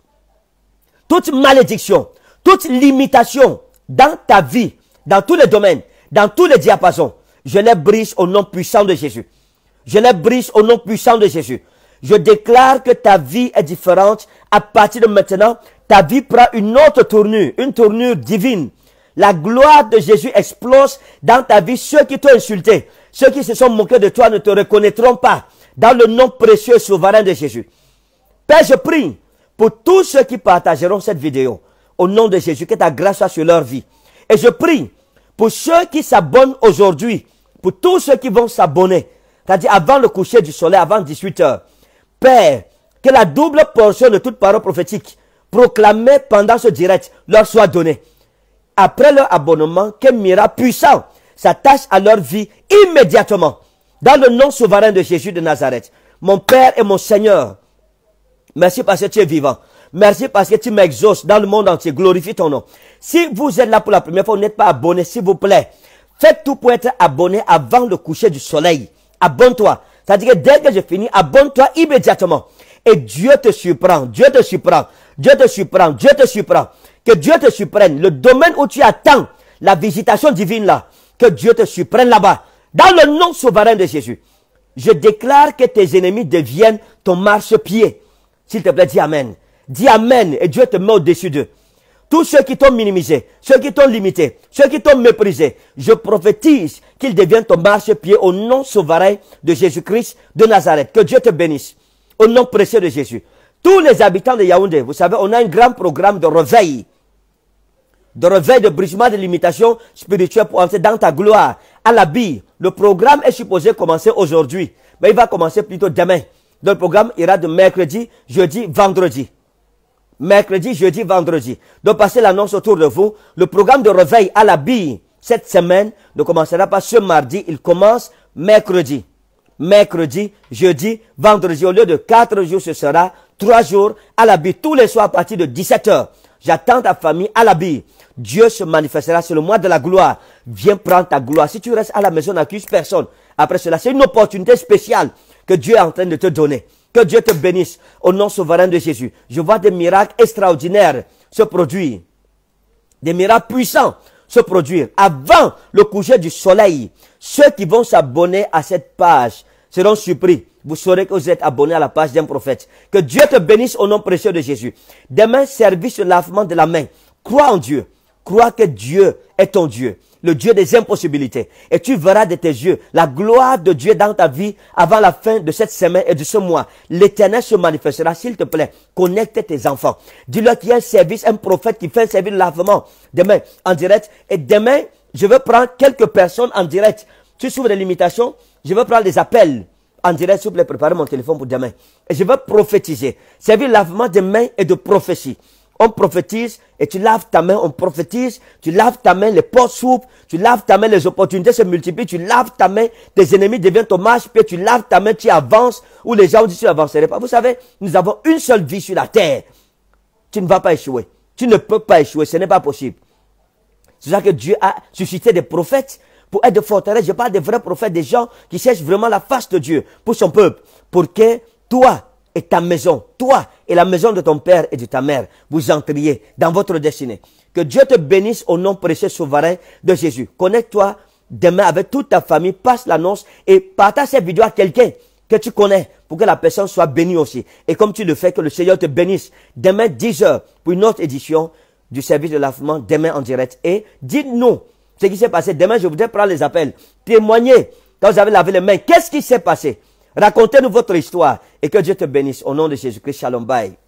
Speaker 1: toute malédiction, toute limitation dans ta vie dans tous les domaines, dans tous les diapasons. Je les brise au nom puissant de Jésus. Je les brise au nom puissant de Jésus. Je déclare que ta vie est différente. À partir de maintenant, ta vie prend une autre tournure, une tournure divine. La gloire de Jésus explose dans ta vie. Ceux qui t'ont insulté, ceux qui se sont moqués de toi ne te reconnaîtront pas dans le nom précieux et souverain de Jésus. Père, je prie pour tous ceux qui partageront cette vidéo. Au nom de Jésus, que ta grâce soit sur leur vie. Et je prie pour ceux qui s'abonnent aujourd'hui, pour tous ceux qui vont s'abonner, c'est-à-dire avant le coucher du soleil, avant 18 heures. Père, que la double portion de toute parole prophétique proclamée pendant ce direct leur soit donnée. Après leur abonnement, qu'un miracle puissant s'attache à leur vie immédiatement. Dans le nom souverain de Jésus de Nazareth, mon Père et mon Seigneur, merci parce que tu es vivant. Merci parce que tu m'exauces dans le monde entier. Glorifie ton nom. Si vous êtes là pour la première fois, vous n'êtes pas abonné, s'il vous plaît. Faites tout pour être abonné avant le coucher du soleil. Abonne-toi. C'est-à-dire que dès que je finis, abonne-toi immédiatement. Et Dieu te surprend, Dieu te surprend, Dieu te surprend, Dieu te surprend. Que Dieu te surprenne. Le domaine où tu attends la visitation divine là, que Dieu te surprenne là-bas. Dans le nom souverain de Jésus, je déclare que tes ennemis deviennent ton marchepied. S'il te plaît, dis Amen. Dis Amen et Dieu te met au-dessus d'eux. Tous ceux qui t'ont minimisé, ceux qui t'ont limité, ceux qui t'ont méprisé, je prophétise qu'ils deviennent ton marche-pied au nom souverain de Jésus-Christ de Nazareth. Que Dieu te bénisse. Au nom précieux de Jésus. Tous les habitants de Yaoundé, vous savez, on a un grand programme de réveil. De réveil, de brisement de limitations spirituelle pour entrer dans ta gloire. À la bille, le programme est supposé commencer aujourd'hui. Mais il va commencer plutôt demain. Donc, le programme ira de mercredi, jeudi, vendredi mercredi, jeudi, vendredi. de passer l'annonce autour de vous. Le programme de réveil à la bille cette semaine ne commencera pas ce mardi, il commence mercredi. Mercredi, jeudi, vendredi, au lieu de quatre jours, ce sera trois jours à la bille, tous les soirs à partir de 17 heures. J'attends ta famille à la bille. Dieu se manifestera, sur le mois de la gloire. Viens prendre ta gloire. Si tu restes à la maison, n'accuse personne. Après cela, c'est une opportunité spéciale que Dieu est en train de te donner. Que Dieu te bénisse au nom souverain de Jésus. Je vois des miracles extraordinaires se produire. Des miracles puissants se produire. Avant le coucher du soleil, ceux qui vont s'abonner à cette page seront surpris. Vous saurez que vous êtes abonné à la page d'un prophète. Que Dieu te bénisse au nom précieux de Jésus. Demain, service de lavement de la main. Crois en Dieu. Crois que Dieu est ton Dieu le Dieu des impossibilités. Et tu verras de tes yeux la gloire de Dieu dans ta vie avant la fin de cette semaine et de ce mois. L'éternel se manifestera, s'il te plaît. Connecte tes enfants. Dis-leur qu'il y a un service, un prophète qui fait un service de lavement demain en direct. Et demain, je veux prendre quelques personnes en direct. Tu souffres des limitations, je veux prendre des appels en direct, s'il vous plaît, préparez mon téléphone pour demain. Et je vais prophétiser. Servir lavement demain mains et de prophétie on prophétise et tu laves ta main, on prophétise, tu laves ta main, les portes s'ouvrent, tu laves ta main, les opportunités se multiplient, tu laves ta main, tes ennemis deviennent ton marche tu laves ta main, tu avances, ou les gens disent tu n'avancerais pas. Vous savez, nous avons une seule vie sur la terre. Tu ne vas pas échouer. Tu ne peux pas échouer, ce n'est pas possible. C'est ça que Dieu a suscité des prophètes pour être de forteresse. Je parle des vrais prophètes, des gens qui cherchent vraiment la face de Dieu pour son peuple, pour que toi et ta maison, toi et la maison de ton père et de ta mère, vous entriez dans votre destinée. Que Dieu te bénisse au nom précieux souverain de Jésus. Connecte-toi demain avec toute ta famille, passe l'annonce et partage cette vidéo à quelqu'un que tu connais pour que la personne soit bénie aussi. Et comme tu le fais, que le Seigneur te bénisse. Demain, 10h, pour une autre édition du service de l'avement, demain en direct. Et dites-nous ce qui s'est passé. Demain, je voudrais prendre les appels. Témoignez quand vous avez lavé les mains. Qu'est-ce qui s'est passé? Racontez-nous votre histoire et que Dieu te bénisse. Au nom de Jésus-Christ, Shalom, bye.